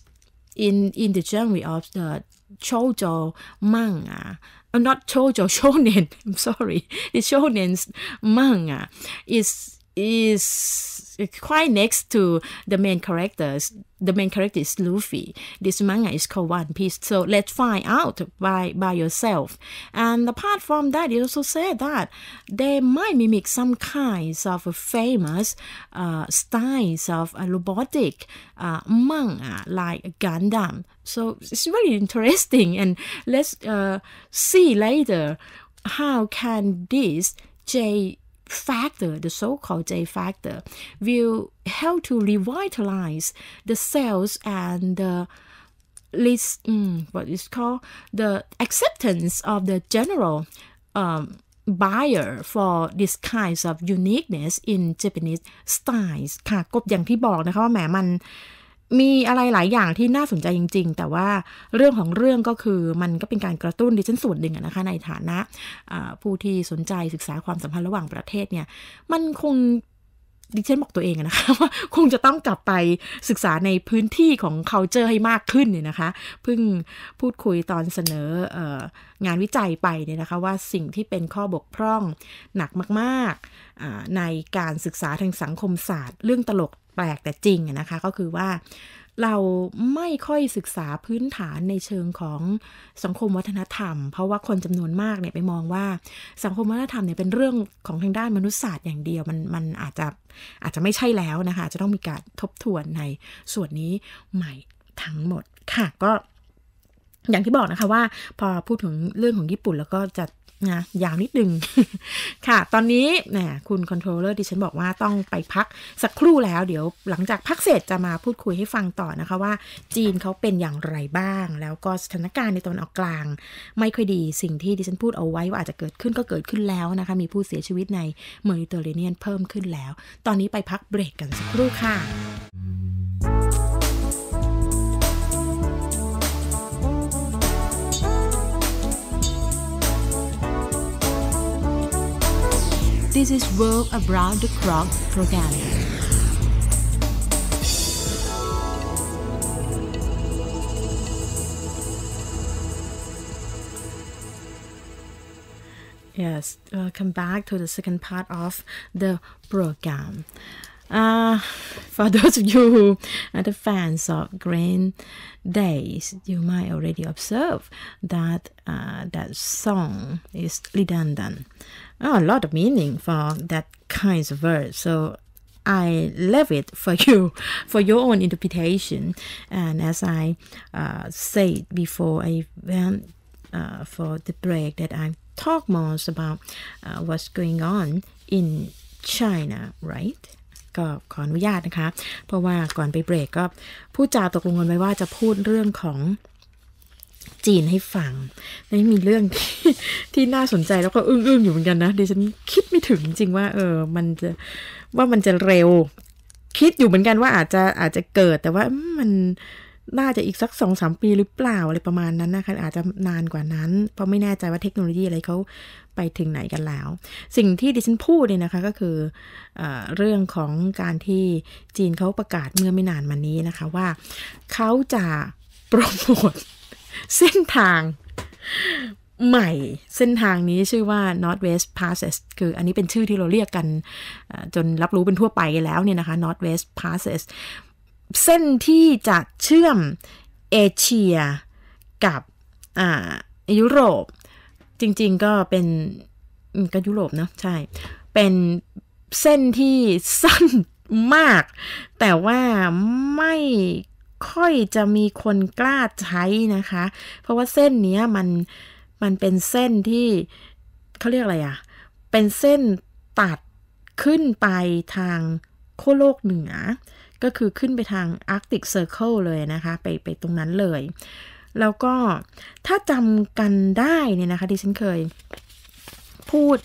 in in the genre of the Chojo manga. Uh, not Chojo shonen, I'm sorry. The shonen's manga is is quite next to the main characters. The main character is Luffy. This manga is called One Piece. So let's find out by by yourself. And apart from that, it also said that they might mimic some kinds of famous uh, styles of uh, robotic uh, manga like Gundam. So it's really interesting. And let's uh, see later how can this J factor, the so-called J factor, will help to revitalize the cells and the least mm, what is called the acceptance of the general um, buyer for these kinds of uniqueness in Japanese styles มีอะไรหลายอย่างที่น่าสนใจจริง ๆ แต่ว่าเรื่องของเรื่องก็คือมันก็เป็นการกระตุ้นดิฉันส่วนหนึ่งนะคะในฐานะผู้ที่สนใจศึกษาความสัมพันธ์ระหว่างประเทศเนี่ย มันคง ดิฉันบอกตัวเองนะคะว่าคงจะต้องกลับไปศึกษาในพื้นที่ของเขาเจอให้มากขึ้นเนี่ยนะคะเพิ่งพูดคุยตอนเสนอองานวิจัยไปเนี่ยนะคะว่าสิ่งที่เป็นข้อบกพร่องหนักมากๆในการศึกษาทางสังคมศาสตร์ เรื่องตลกแปลกแต่จริงนะคะ ก็คือว่าเราไม่ค่อยศึกษาพื้นฐานในเชิงของสังคมวัฒนธรรมเพราะว่าคนจำนวนมากเนี่ยไปมองว่าสังคมวัฒนธรรมเนี่ยเป็นเรื่องของทางด้านมนุษยศาสตร์อย่างเดียว มันมันอาจจะอาจจะไม่ใช่แล้วนะคะ จะต้องมีการทบทวนในส่วนนี้ใหม่ทั้งหมดค่ะ ก็ อย่างที่บอกนะคะว่าพอพูดถึงเรื่องของญี่ปุ่นแล้วก็จะนะยาวนิดนึงค่ะ ตอนนี้นะคุณคอนโทรลเลอร์ดิฉันบอกว่าต้องไปพักสักครู่แล้ว เดี๋ยวหลังจากพักเสร็จจะมาพูดคุยให้ฟังต่อนะคะว่า จีนเขาเป็นอย่างไรบ้าง แล้วก็สถานการณ์ในตอนออกกลางไม่ค่อยดีสิ่งที่ดิฉันพูดเอาไว้ว่าอาจจะเกิดขึ้นก็เกิดขึ้นแล้วนะคะ มีผู้เสียชีวิตในเมอรอเต์เนียนเพิ่มขึ้นแล้ว ตอนนี้ไปพักเบรกกันสักครู่ค่ะ This is World Around the Clock program. Yes, welcome uh, back to the second part of the program. Uh, for those of you who are the fans of Green Days, you might already observe that uh, that song is redundant. Ah, a lot of meaning for that kind of word. So I leave it for you, for your own interpretation. And as I uh, said before, I went uh, for the break that I talk more about uh, what's going on in China, right? ก็ขออนุญาตนะคะจีนให้ฟังนี่มีเรื่องที่น่าสนใจแล้วก็อึ้งๆ อยู่เหมือนกันนะดิฉันคิดไม่ถึงจริงว่าเออมันจะว่ามันจะเร็วคิดอยู่เหมือนกันว่าอาจจะอาจจะเกิดแต่ว่ามันน่าจะอีกสักสองสามปีหรือเปล่า อะไร ประมาณนั้นนะคะอาจจะนานกว่านั้น เพราะไม่แน่ใจว่าเทคโนโลยีอะไรเขาไปถึงไหนกันแล้ว สิ่งที่ดิฉันพูดเนี่ยนะคะก็คือเอเรื่องของการที่จีนเขาประกาศเมื่อไม่นานมานี้นะคะว่าเขาจะโปรโมทเส้นทางใหม่เส้นทางนี้ชื่อว่า Northwest Passes คืออันนี้เป็นชื่อที่เราเรียกกันจนรับรู้เป็นทั่วไปแล้วเนี่ยนะคะ Northwest Passes เส้นที่จะเชื่อมเอเชียกับยุโรป จริงๆก็เป็นก็ยุโรปนะใช่ เป็นเส้นที่สั้นมาก แต่ว่าไม่ค่อยจะมีคนกล้าใช้นะคะ เพราะว่าเส้นนี้มันมันเป็นเส้นที่เขาเรียกอะไรอะเป็นเส้นตัดขึ้นไปทางขั้วโลกเหนือ ก็คือขึ้นไปทางอาร์กติกเซอร์เคิลเลยนะคะ ไปไปตรงนั้นเลย แล้วก็ถ้าจำกันได้เนี่ยนะคะดิฉันเคยพูด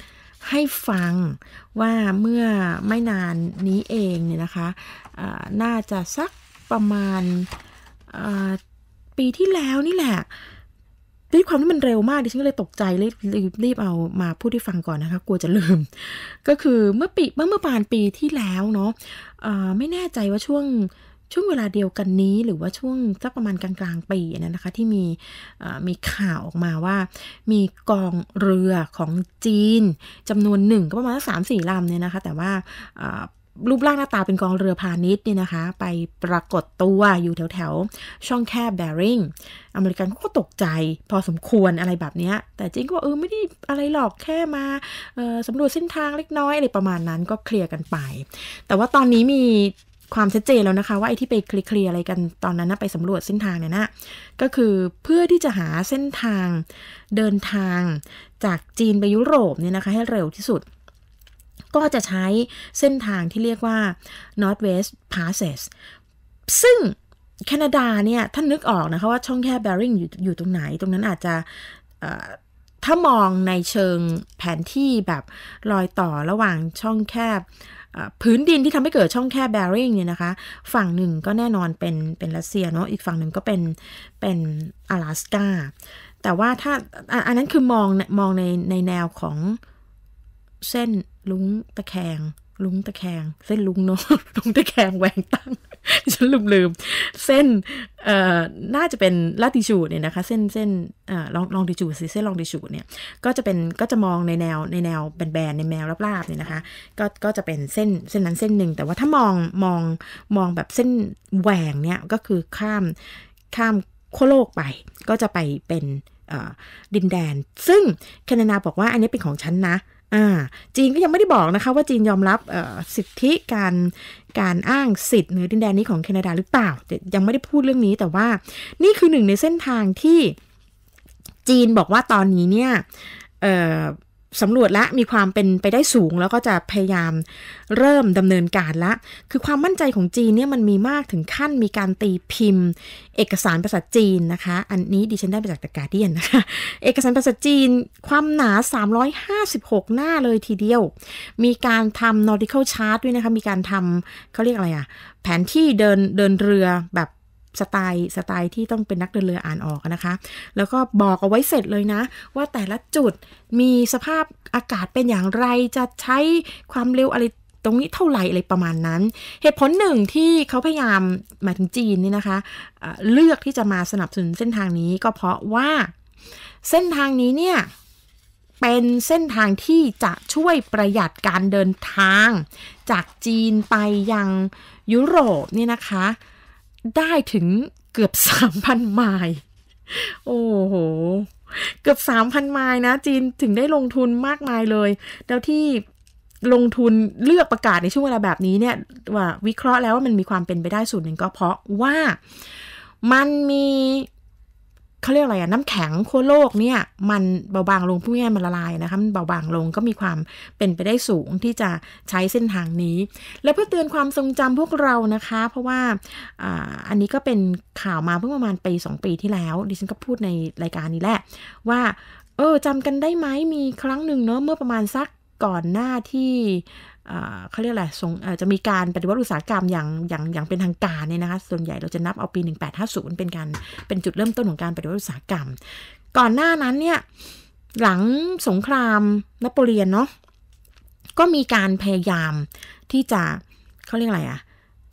ให้ฟังว่าเมื่อไม่นานนี้เองเนี่ยนะคะ น่าจะสักประมาณปีที่แล้วนี่แหละด้วยความที่มันเร็วมากดิฉันก็เลยตกใจรีบรีบเอามาพูดให้ฟังก่อนนะคะกลัวจะลืม ก็คือเมื่อปีเมื่อเมื่อปานปีที่แล้วเนาะไม่แน่ใจว่าช่วงช่วงเวลาเดียวกันนี้ หรือว่าช่วงสักประมาณกลาง ๆ ปีนะนะคะที่มีมีข่าวออกมาว่า มีกองเรือของจีนจำนวนหนึ่งก็ประมาณสามสี่ลำเนี่ยนะคะแต่ว่ารูปร่างหน้าตาเป็นกองเรือพาณิชย์นี่นะคะ ไปปรากฏตัวอยู่แถวๆ ช่องแคบแบริ่งอเมริกันก็ตกใจพอสมควรอะไรแบบนี้ แต่จริงก็บอกเออไม่ได้อะไรหรอกแค่มาสำรวจเส้นทางเล็กน้อยอะไรประมาณนั้นก็เคลียร์กันไป แต่ว่าตอนนี้มีความชัดเจนแล้วนะคะ ว่าไอ้ที่ไปเคลียร์อะไรกันตอนนั้นนะไปสำรวจเส้นทางเนี่ยนะก็คือเพื่อที่จะหาเส้นทางเดินทางจากจีนไปยุโรปเนี่ยนะคะให้เร็วที่สุดก็จะใช้เส้นทางที่เรียกว่า Northwest Passes ซึ่ง แคนาดาเนี่ยท่านนึกออกนะคะ ว่าช่องแคบแบริงอยู่อยู่ตรงไหนตรงนั้นอาจจะถ้ามองในเชิงแผนที่แบบรอยต่อระหว่างช่องแคบพื้นดินที่ทำให้เกิดช่องแคบแบริงเนี่ยนะคะ ฝั่งหนึ่งก็แน่นอนเป็นเป็นรัสเซียเนาะอีกฝั่งหนึ่งก็เป็นเป็น阿拉斯กาแต่ว่าถ้าอันนั้นคือมองมองในในแนวของเส้นลุงตะแคง ลุงตะแคงเส้นลุงเนาะลุงตะแคงแหวงตั้งฉันลืมลืมเส้นเอ่อน่าจะเป็นลาติจูดเนี่ยนะคะ เส้นเส้นเอ่อลองลองดิจูดสิเส้นลองดิจูดเนี่ยก็จะเป็นก็จะมองในแนวในแนวแบนๆในแนวราบๆเนี่ยนะคะก็ก็จะเป็นเส้นเส้นนั้นเส้นหนึ่งแต่ว่าถ้ามองมองมองแบบเส้นแหวงเนี่ยก็คือข้ามข้ามขั้วโลกไปก็จะไปเป็นดินแดน ซึ่งแคนาดาบอกว่า อันนี้เป็นของฉันนะอ่าจีนก็ยังไม่ได้บอกนะคะว่าจีนยอมรับสิทธิการการอ้างสิทธิ์เหนือดินแดนนี้ของแคนาดาหรือเปล่า ยังไม่ได้พูดเรื่องนี้แต่ว่านี่คือหนึ่งในเส้นทางที่จีนบอกว่าตอนนี้เนี่ยสำรวจละมีความเป็นไปได้สูง แล้วก็จะพยายามเริ่มดำเนินการละคือความมั่นใจของจีนเนี่ยมันมีมากถึงขั้น มีการตีพิมพ์ เอกสารภาษาจีนนะคะ อันนี้ดิฉันได้มาจากตะการเดียนนะคะ เอกสารภาษาจีนความหนา 356 หน้าเลยทีเดียว มีการทำ nautical chart ด้วยนะคะ มีการทำเขาเรียกอะไรอะแผนที่เดินเดินเรือแบบสไตล์สไตล์ที่ต้องเป็นนักเดินเรืออ่านออกนะคะ แล้วก็บอกเอาไว้เสร็จเลยนะ ว่าแต่ละจุดมีสภาพอากาศเป็นอย่างไร จะใช้ความเร็วอะไรตรงนี้เท่าไหร่อะไรประมาณนั้น เหตุผลหนึ่งที่เขาพยายามมาถึงจีนนี่นะคะเลือกที่จะมาสนับสนุนเส้นทางนี้ก็เพราะว่า เส้นทางนี้เนี่ย เป็นเส้นทางที่จะช่วยประหยัดการเดินทางจากจีนไปยังยุโรปนี่นะคะได้ถึงเกือบสามพันไมล์ โอ้โห เกือบสามพันไมล์นะจีนถึงได้ลงทุนมากมายเลย แล้วที่ลงทุนเลือกประกาศในช่วงเวลาแบบนี้เนี่ย ว่าวิเคราะห์แล้วว่ามันมีความเป็นไปได้สูงหนึ่งก็เพราะว่ามันมีเขาเรียกอะไรอะน้ำแข็งขั้วโลกเนี่ยมันเบาบางลง ผู้ง่ายมันละลายนะคะมันเบาบางลงก็มีความเป็นไปได้สูงที่จะใช้เส้นทางนี้ แล้วเพื่อเตือนความทรงจำพวกเรานะคะ เพราะว่าอันนี้ก็เป็นข่าวมาเพิ่งประมาณปี2 ปีที่แล้ว ดิฉันก็พูดในรายการนี้แหละ ว่า เออจำกันได้ไหมมีครั้งหนึ่งเนอะเมื่อประมาณสักก่อนหน้าที่เขาเรียกอะไรทรงจะมีการปฏิวัติอุตสาหกรรมอย่างอย่างอย่างเป็นทางการเนี่ยนะคะส่วนใหญ่เราจะนับเอาปี 1850 เป็นการเป็นจุดเริ่มต้นของการปฏิวัติอุตสาหกรรม ก่อนหน้านั้นเนี่ยหลังสงครามนโปเลียนเนาะก็มีการพยายามที่จะเขาเรียกอะไรอะ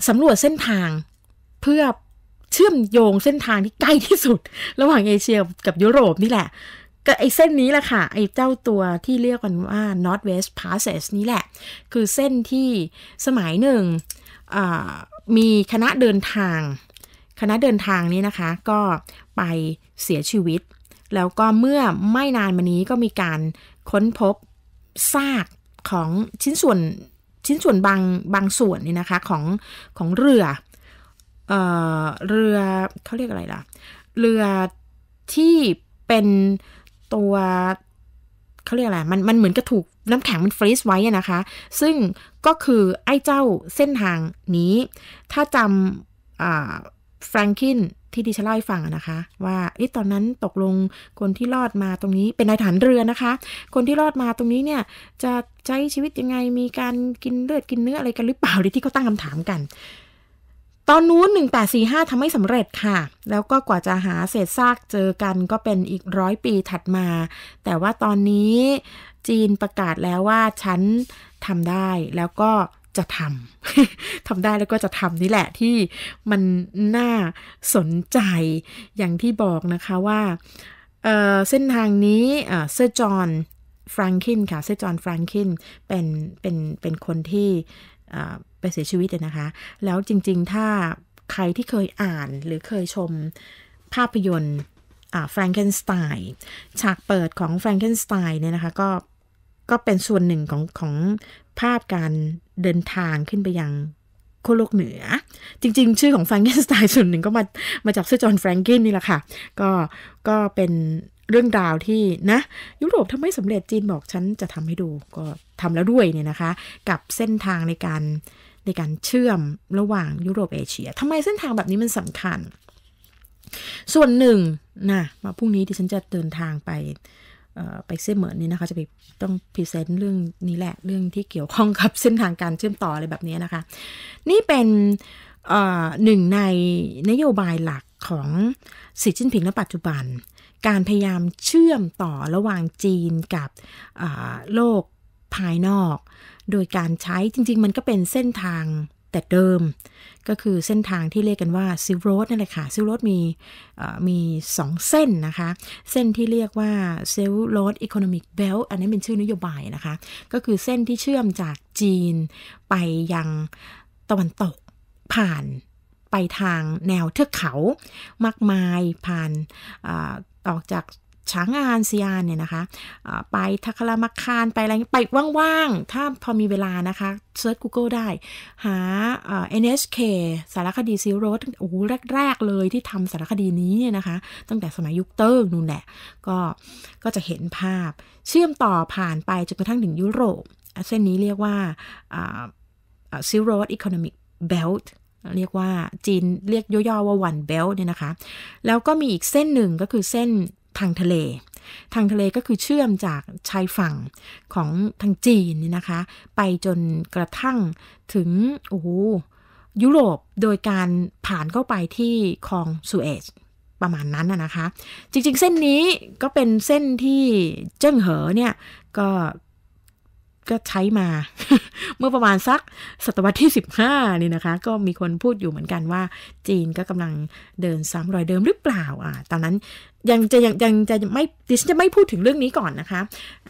สำรวจเส้นทางเพื่อเชื่อมโยงเส้นทางที่ใกล้ที่สุดระหว่างเอเชียกับยุโรปนี่แหละก็ไอ้เส้นนี้แหละค่ะไอ้เจ้าตัวที่เรียกกันว่า Northwest p a s s a g e นี้แหละ คือเส้นที่สมัยหนึ่งมีคณะเดินทางคณะเดินทางนี้นะคะ ก็ไปเสียชีวิต แล้วก็เมื่อไม่นานมานี้ก็มีการค้นพบซากของ ชิ้นส่วนชิ้นส่วนบางบางส่วนนี่นะคะ ของของเรือเออเรือเขาเรียกอะไรล่ะเรือที่เป็นตัวเขาเรียกอะไรมันมันเหมือนกับถูกน้ำแข็งมันฟรีซไว้นะคะ ซึ่งก็คือไอ้เจ้าเส้นทางนี้ ถ้าจำแฟรงคินที่ดิฉันเล่าให้ฟังนะคะว่าอตอนนั้นตกลงคนที่รอดมาตรงนี้เป็นนายฐานเรือนะคะ คนที่รอดมาตรงนี้เนี่ยจะใช้ชีวิตยังไงมีการกินเลือดกินเนื้ออะไรกันหรือเปล่าหรือที่เขาตั้งคำถามกันตอนนู้น1845ทำไม่สำเร็จค่ะแล้วก็กว่าจะหาเศษซากเจอกันก็เป็นอีกร้อยปีถัดมา แต่ว่าตอนนี้จีนประกาศแล้วว่าฉันทำได้แล้วก็จะทำทำได้แล้วก็จะทำนี่แหละที่มันน่าสนใจอย่างที่บอกนะคะว่าเเส้นทางนี้เซอร์จอห์นฟรังคินค่ะเซอร์จอห์นฟรังคินเป็นเป็นเป็นคนที่ไปเสียชีวิตนะคะ แล้วจริง ๆ ถ้าใครที่เคยอ่านหรือเคยชมภาพยนตร์แฟรงเกนสไตน์ฉากเปิดของแฟรงเกนสไตน์เนี่ยนะคะก็ก็เป็นส่วนหนึ่งของของภาพการเดินทางขึ้นไปยังขั้วโลกเหนือจริง ๆ ชื่อของแฟรงกกนสไตน์ส่วนหนึ่งก็มามาจากเซอร์จอห์นแฟรงกินนี่แหละค่ะก็ก็เป็นเรื่องราวที่ นะ ยุโรปทำไม่สำเร็จจีนบอก ฉันจะทำให้ดูก็ทำแล้วด้วยเนี่ยนะคะ กับเส้นทางในการในการเชื่อมระหว่างยุโรปเอเชียทำไมเส้นทางแบบนี้มันสำคัญ ส่วนหนึ่งนะมาพรุ่งนี้ที่ฉันจะเดินทางไปไปเส้นเหมือนนี่นะคะจะไปต้องพรีเซนต์เรื่องนี้แหละเรื่องที่เกี่ยวข้องกับเส้นทางการเชื่อมต่ออะไรแบบนี้นะคะนี่เป็นหนึ่งในนโยบายหลักของสีจิ้นผิงในปัจจุบัน การพยายามเชื่อมต่อระหว่างจีนกับโลกภายนอกโดยการใช้จริงๆมันก็เป็นเส้นทางแต่เดิมก็คือเส้นทางที่เรียกกันว่าซิลโรดนั่นแหละค่ะซิลโรดมีมีสองเส้นนะคะเส้นที่เรียกว่าซิลโรดอีโคโนมิกเบลอันนี้เป็นชื่อนโยบายนะคะ ก็คือเส้นที่เชื่อมจากจีนไปยังตะวันตกผ่านไปทางแนวเทือกเขามากมายผ่านออกจากช้างานซียานเนี่ยนะคะไปทัคลามาคารไปอะไรไปว่างๆ ถ้าพอมีเวลานะคะเซิร์ช Google ได้ หา NHK สารคดีซีโรสโอ้แรก ๆ เลยที่ทำสารคดีนี้เนี่ยนะคะ ตั้งแต่สมัยยุคเติร์กนู่นแหละ ก็ ก็จะเห็นภาพเชื่อมต่อผ่านไปจนกระทั่งถึงยุโรป เส้นนี้เรียกว่าซีโรสอีโคโนมิกเบลต์เรียกว่าจีนเรียกย่อๆว่าวันเบลเนี่ยนะคะแล้วก็มีอีกเส้นหนึ่งก็คือเส้นทางทะเลทางทะเลก็คือเชื่อมจากชายฝั่งของทางจีนนี่นะคะ ไปจนกระทั่งถึง โอ้ยุโรปโดยการผ่านเข้าไปที่คลองสุเอชประมาณนั้นนะคะ จริงๆเส้นนี้ก็เป็นเส้นที่เจิ้งเหอเนี่ย ก็ก็ใช้มา เมื่อประมาณสัก ศตวรรษที่ 15 นี่นะคะ ก็มีคนพูดอยู่เหมือนกันว่า จีนก็กำลังเดินซ้ำรอยเดิมหรือเปล่า อ่าตอนนั้นยังจะยังยังจะไม่ดิฉันจะไม่พูดถึงเรื่องนี้ก่อนนะคะ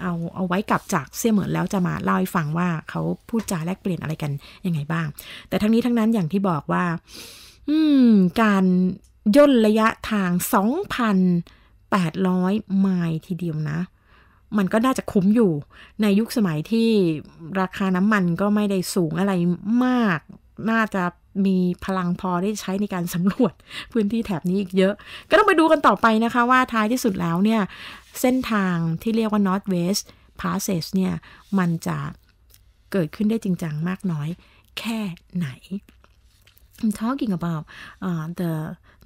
เอาเอาไว้กลับจากเสี่ยเหมือนแล้วจะมาเล่าให้ฟังว่าเขาพูดจาแลกเปลี่ยนอะไรกันยังไงบ้าง แต่ทั้งนี้ทั้งนั้นอย่างที่บอกว่า อืมการย่นระยะทาง 2,800 ไมล์ทีเดียวนะมันก็น่าจะคุ้มอยู่ในยุคสมัยที่ราคาน้ำมันก็ไม่ได้สูงอะไรมาก น่าจะมีพลังพอได้ใช้ในการสำรวจพื้นที่แถบนี้อีกเยอะ ก็ต้องไปดูกันต่อไปนะคะว่าท้ายที่สุดแล้วเนี่ย เส้นทางที่เรียกว่า North West Passage เนี่ย มันจะเกิดขึ้นได้จริงจังมากน้อยแค่ไหน I'm talking about uh, the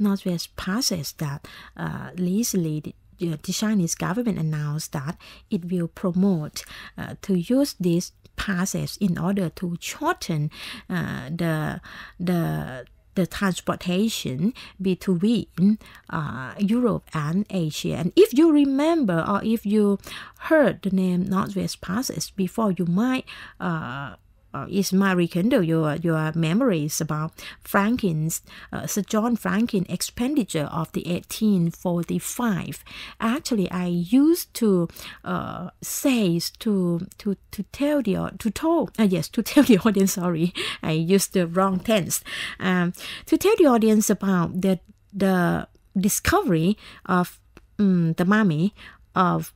Northwest Passage that uh, l e e s l e a d Uh, the Chinese government announced that it will promote uh, to use these passes in order to shorten uh, the the the transportation between uh, Europe and Asia. And if you remember or if you heard the name Northwest Passes before, you might uh, uh, is might rekindle your your memories about Franklin's uh, Sir John Franklin expenditure of the 1845. Actually, I used to uh, say to to to tell the to tell uh, yes to tell the audience. Sorry, I used the wrong tense. Um, to tell the audience about the the discovery of um, the mummy of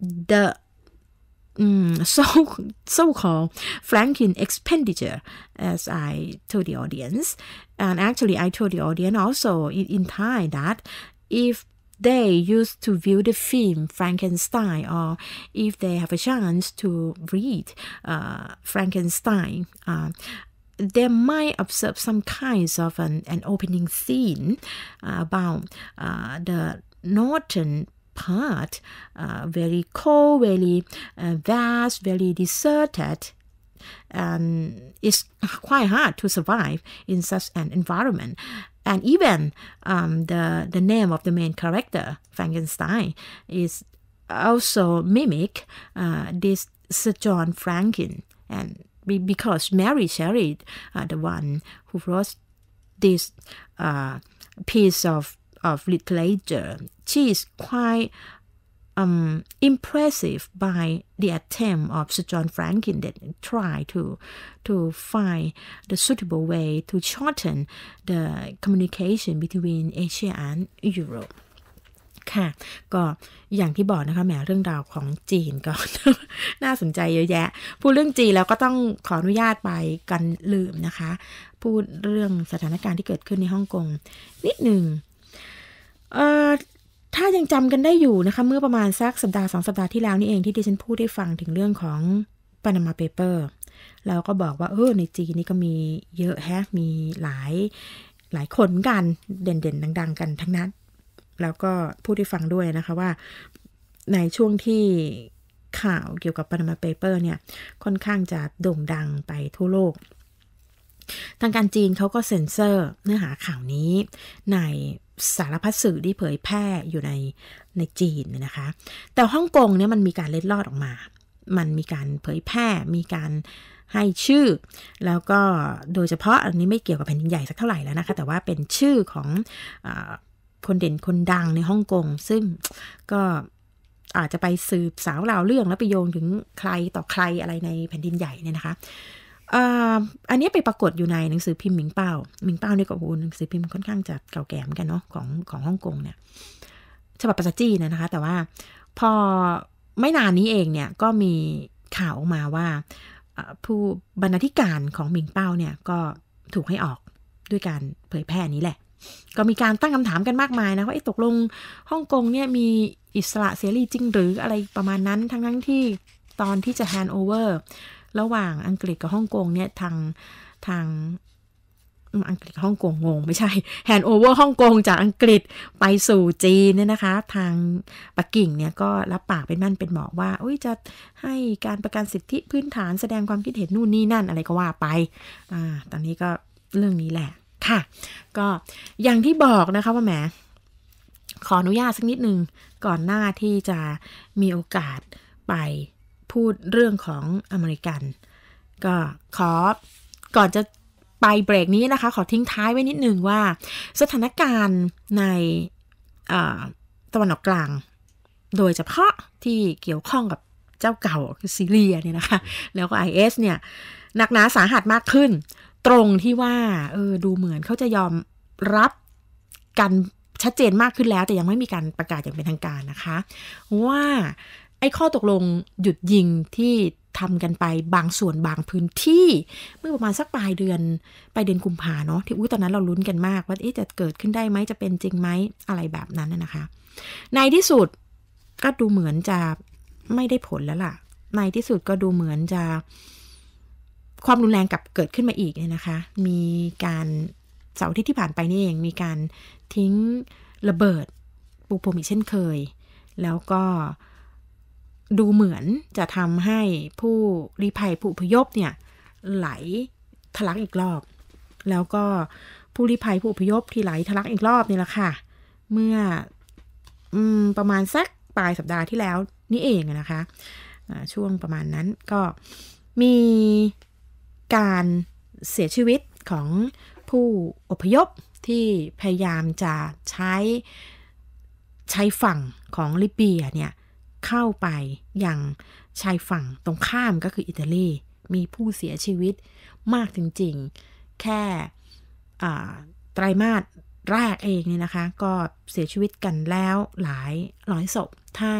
the um, so so-called franking expenditure, as I told the audience, and actually I told the audience also in, in Thai that if they used to view the film Frankenstein, or if they have a chance to read uh, Frankenstein. Uh, they might observe some kinds of an, an opening scene uh, about uh, the northern part, uh, very cold, very uh, vast, very deserted. And um, it's quite hard to survive in such an environment. And even um, the, the name of the main character, Frankenstein, is also mimic uh, this Sir John franken And because Mary Shelley, uh, the one who wrote this uh, piece of, of literature She is quite um, impressive by the attempt of Sir John Franklin that t r y to to find the suitable way to shorten the communication between Asia and Europe ค่ะ ก็อย่างที่บอกนะคะแหมเรื่องราวของจีนก็น่าสนใจเยอะแยะ พูดเรื่องจีนแล้วก็ต้องขออนุญาตไปกันลืมนะคะ พูดเรื่องสถานการณ์ที่เกิดขึ้นในฮ่องกงนิดหนึ่งเถ้ายังจำกันได้อยู่นะคะ เมื่อประมาณสักสัปดาห์สองสัปดาห์ที่แล้วนี่เองที่ดิฉันพูดได้ฟังถึงเรื่องของปานามาเปเปอร์แล้วก็บอกว่าเออในจีนนี่ก็มีเยอะแฮะมีหลายหลายคนกัน เด่นๆ ดัง ๆ กันทั้งนั้น แล้วก็พูดให้ฟังด้วยนะคะว่าในช่วงที่ข่าวเกี่ยวกับปานามาเปเปอร์เนี่ย ค่อนข้างจะโด่งดังไปทั่วโลกทางการจีนเขาก็เซ็นเซอร์เนื้อหาข่าวนี้ในสารพัดสื่อที่เผยแพร่อยู่ในในจีนนะคะ แต่ฮ่องกงเนี่ยมันมีการเล็ดลอดออกมา มันมีการเผยแพร่ มีการให้ชื่อ แล้วก็โดยเฉพาะอันนี้ไม่เกี่ยวกับแผ่นดินใหญ่สักเท่าไหร่แล้วนะคะแต่ว่าเป็นชื่อของอคนเด่นคนดังในฮ่องกงซึ่งก็อาจจะไปสืบสาวราวเรื่องแล้วไปโยงถึงใครต่อใครอะไรในแผ่นดินใหญ่เนี่ยนะคะอันนี้ไปปรากฏอยู่ในหนังสือพิมพ์หมิงเป้าหมิงเป้านี่ก็โอ้หนังสือพิมพ์ค่อนข้างจะเก่าแก่เหมือนกันเนาะของของฮ่องกงเนี่ยฉบับภาษาจีนนะคะแต่ว่าพอไม่นานนี้เองเนี่ยก็มีข่าวออกมาว่าผู้บรรณาธิการของหมิงเป้าเนี่ยก็ถูกให้ออกด้วยการเผยแพร่นี้แหละ ก็มีการตั้งคำถามกันมากมายนะว่าไอ้ตกลงฮ่องกงเนี่ยมีอิสระเสรีจริง หรืออะไรประมาณนั้นทั้งทั้งที่ตอนที่จะ hand over ระหว่างอังกฤษกับฮ่องกงเนี่ยทางทางอังกฤษฮ่องกงงง ไม่ใช่แฮนด์โอเวอร์ฮ่องกงจากอังกฤษไปสู่จีนเนี่ยนะคะ ทางปักกิ่งเนี่ยก็รับปากเป็นมั่นเป็นหมอกว่าอุ้ยจะให้การประกันสิทธิพื้นฐานแสดงความคิดเห็นนู่นนี่นั่นอะไรก็ว่าไปอ่าตอนนี้ก็เรื่องนี้แหละค่ะก็อย่างที่บอกนะคะว่าแหม ขออนุญาตสักนิดหนึ่งก่อนหน้าที่จะมีโอกาสไปพูดเรื่องของอเมริกัน ก็ขอ ก่อนจะไปเบรกนี้นะคะ ขอทิ้งท้ายไว้นิดนึงว่า สถานการณ์ในตะวันออกกลาง โดยเฉพาะที่เกี่ยวข้องกับเจ้าเก่าซีเรียเนี่ยนะคะ แล้วก็ IS เนี่ยหนักหนาสาหัสมากขึ้น ตรงที่ว่าเออดูเหมือนเขาจะยอมรับกัน ชัดเจนมากขึ้นแล้ว แต่ยังไม่มีการประกาศอย่างเป็นทางการนะคะว่าไอ้ข้อตกลงหยุดยิงที่ทำกันไปบางส่วนบางพื้นที่ เมื่อประมาณสักปลายเดือนปลายเดือนกุมภาเนาะที่อุ้ยตอนนั้นเราลุ้นกันมากว่าจะเกิดขึ้นได้ไหมจะเป็นจริงไหมอะไรแบบนั้นนะคะ ในที่สุดก็ดูเหมือนจะไม่ได้ผลแล้วล่ะ ในที่สุดก็ดูเหมือนจะ ความรุนแรงกับเกิดขึ้นมาอีกเนี่ยนะคะ มีการเสาร์ที่ที่ผ่านไปนี่เอง มีการทิ้งระเบิดปูพรมอีกเช่นเคย แล้วก็ดูเหมือนจะทำให้ผู้รีภัยผู้พยพเนี่ยไหลทะลักอีกรอบ แล้วก็ผู้รีภัยผู้พยพที่ไหลทะลักอีกรอบนี่แหละค่ะ เมื่ออประมาณสักปลายสัปดาห์ที่แล้วนี่เองนะคะช่วงประมาณนั้นก็มีการเสียชีวิตของผู้อพยพที่พยายามจะใช้ใช้ฝั่งของลิเบียเนี่ยเข้าไปอย่างชายฝั่งตรงข้ามก็คืออิตาลีมีผู้เสียชีวิตมากจริงๆ แค่ไตรามาสแรกเองเนี่ยนะคะ ก็เสียชีวิตกันแล้วหลายร้อยศพถ้า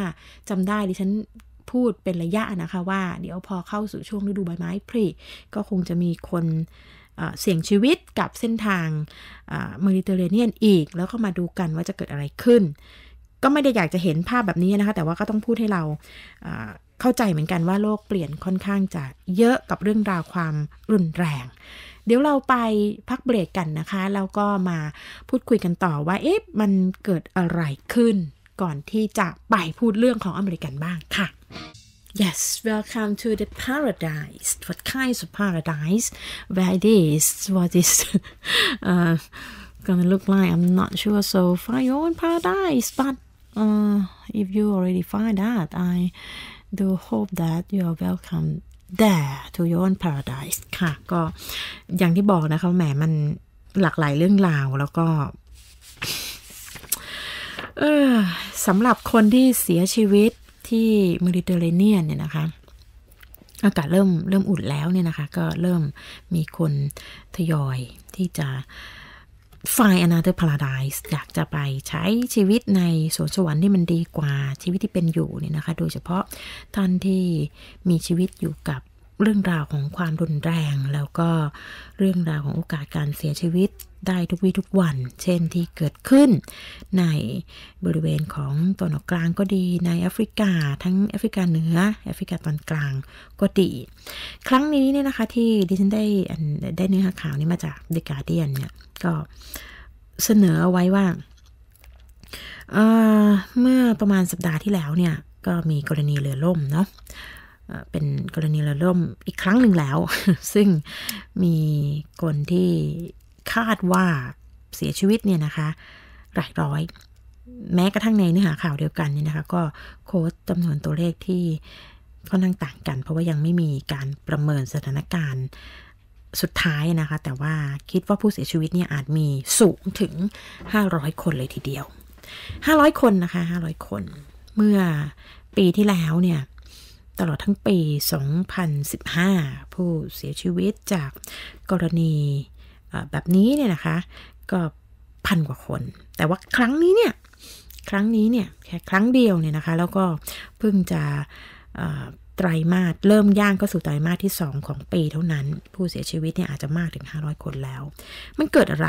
จำได้ดิฉันพูดเป็นระยะนะคะว่า เดี๋ยวพอเข้าสู่ช่วงฤดูใบไม้ผลิก็คงจะมีคนเสี่ยงชีวิตกับเส้นทางเมดิเตอร์เรเนียนอีกแล้วก็มาดูกันว่าจะเกิดอะไรขึ้นก็ไม่ได้อยากจะเห็นภาพแบบนี้นะคะ แต่ว่าก็ต้องพูดให้เราเข้าใจเหมือนกันว่าโลกเปลี่ยนค่อนข้างจะเยอะกับเรื่องราวความรุนแรง เดี๋ยวเราไปพักเบรกกันนะคะ แล้วก็มาพูดคุยกันต่อว่า เอ๊ะ มันเกิดอะไรขึ้นก่อนที่จะไปพูดเรื่องของอเมริกันบ้างค่ะ Yes, welcome to the paradise. What k i n d of paradise? Where it is, what is uh, gonna look like? I'm not sure. So find your own paradise, but uh, if you already find that, I do hope that you are welcome there to your own paradise ค่ะ ก็อย่างที่บอกนะคะ แหมมันหลากหลายเรื่องราวแล้วก็เออสำหรับคนที่เสียชีวิตที่เมดิเตอร์เรเนียนเนี่ยนะคะ อากาศเริ่มเริ่มอุ่นแล้วเนี่ยนะคะ ก็เริ่มมีคนทยอยที่จะ Find Another Paradise อยากจะไปใช้ชีวิตในสวนสวรรค์ที่มันดีกว่าชีวิตที่เป็นอยู่เนี่ยนะคะโดยเฉพาะท่านที่มีชีวิตอยู่กับเรื่องราวของความรุนแรง แล้วก็เรื่องราวของโอกาสการเสียชีวิตได้ทุกวี่ทุกวัน เช่นที่เกิดขึ้นในบริเวณของตอนออกลางก็ดีในแอฟริกาทั้งแอฟริกาเหนือแอฟริกาตอนกลางก็ดี ครั้งนี้เนี่ยนะคะที่ดิฉันได้ได้เนื้อข่าวนี้มาจากเดกาเดียนเนี่ย ก็เสนอเอาไว้ว่าเเมื่อประมาณสัปดาห์ที่แล้วเนี่ยก็มีกรณีเรือล่มเนาะเป็นกรณีเรือล่มอีกครั้งหนึ่งแล้ว ซึ่งมีคนที่คาดว่าเสียชีวิตเนี่ยนะคะหลายร้อย แม้กระทั่งในเนื้อหาข่าวเดียวกันเนี่ยนะคะ ก็โค้ดจำนวนตัวเลขที่ก็นัางต่างกัน เพราะว่ายังไม่มีการประเมินสถานการณ์สุดท้ายนะคะ แต่ว่าคิดว่าผู้เสียชีวิตเนี่ยอาจมีสูงถึง 500 คนเลยทีเดียว500คนนะคะ500 คนเมื่อปีที่แล้วเนี่ย ตลอดทั้งปี 2015 ผู้เสียชีวิตจากกรณีแบบนี้เนี่ยนะคะก็พันกว่าคน แต่ว่าครั้งนี้เนี่ยครั้งนี้เนี่ยแค่ครั้งเดียวเนี่ยนะคะแล้วก็เพิ่งจะไตรามาสเริ่มย่างก็สู่ไตรามาสที่ 2 ของปีเท่านั้นผู้เสียชีวิตเนี่ยอาจจะมากถึง 500 คนแล้ว มันเกิดอะไร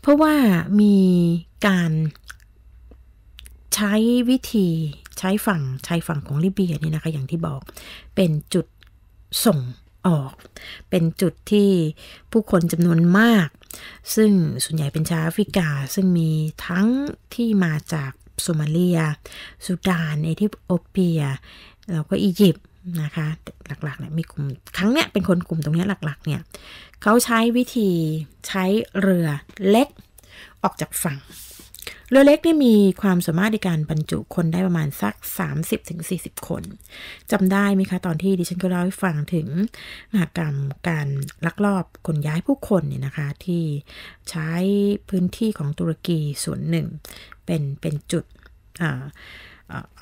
เพราะว่ามีการใช้วิธีใช้ฝั่งใช้ฝั่งของลิเบียเนี่ยนะคะอย่างที่บอกเป็นจุดส่งออกเป็นจุดที่ผู้คนจำนวนมาก ซึ่งส่วนใหญ่เป็นชาวแอฟริกา ซึ่งมีทั้งที่มาจากโซมาเลีย สุดานเอธิโอเปีย แล้วก็อียิปต์นะคะ หลักๆเนี่ยมีกลุ่ม ครั้งเนี้ยเป็นคนกลุ่มตรงนี้หลักๆเนี่ย เขาใช้วิธีใช้เรือเล็กออกจากฝั่งเรือเล็กนี่มีความสามารถในการบรรจุคนได้ประมาณสัก 30-40 คนจำได้ไหมคะตอนที่ดิฉันก็เล่าให้ฟังถึงมหกรรมการลักลอบคนย้ายผู้คนเนี่ยนะคะที่ใช้พื้นที่ของตุรกีส่วนหนึ่ง เป็นเป็นจุด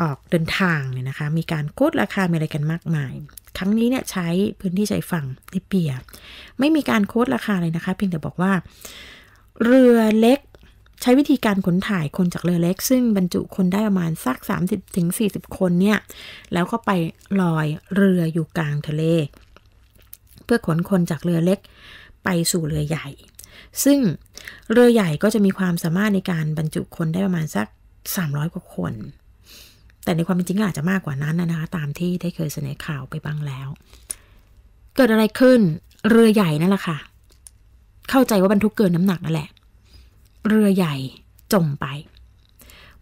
ออกเดินทางเนี่ยนะคะมีการโคตรราคามีอะไรกันมากมาย ครั้งนี้เนี่ยใช้พื้นที่ชายฝั่งลิเบียไม่มีการโคตรราคาเลยนะคะเพียงแต่บอกว่าเรือเล็กใช้วิธีการขนถ่ายคนจากเรือเล็กซึ่งบรรจุคนได้ประมาณสัก 30-40 คนเนี่ยแล้วก็ไปลอยเรืออยู่กลางทะเลเพื่อขนคนจากเรือเล็กไปสู่เรือใหญ่ ซึ่งเรือใหญ่ก็จะมีความสามารถในการบรรจุคนได้ประมาณสัก 300 กว่าคน แต่ในความเป็นจริงอาจจะมากกว่านั้นนะคะตามที่ได้เคยเสนอข่าวไปบ้างแล้ว เกิดอะไรขึ้นเรือใหญ่นั่นแหละค่ะ เข้าใจว่าบรรทุกเกินน้ำหนักนั่นแหละเรือใหญ่จมไป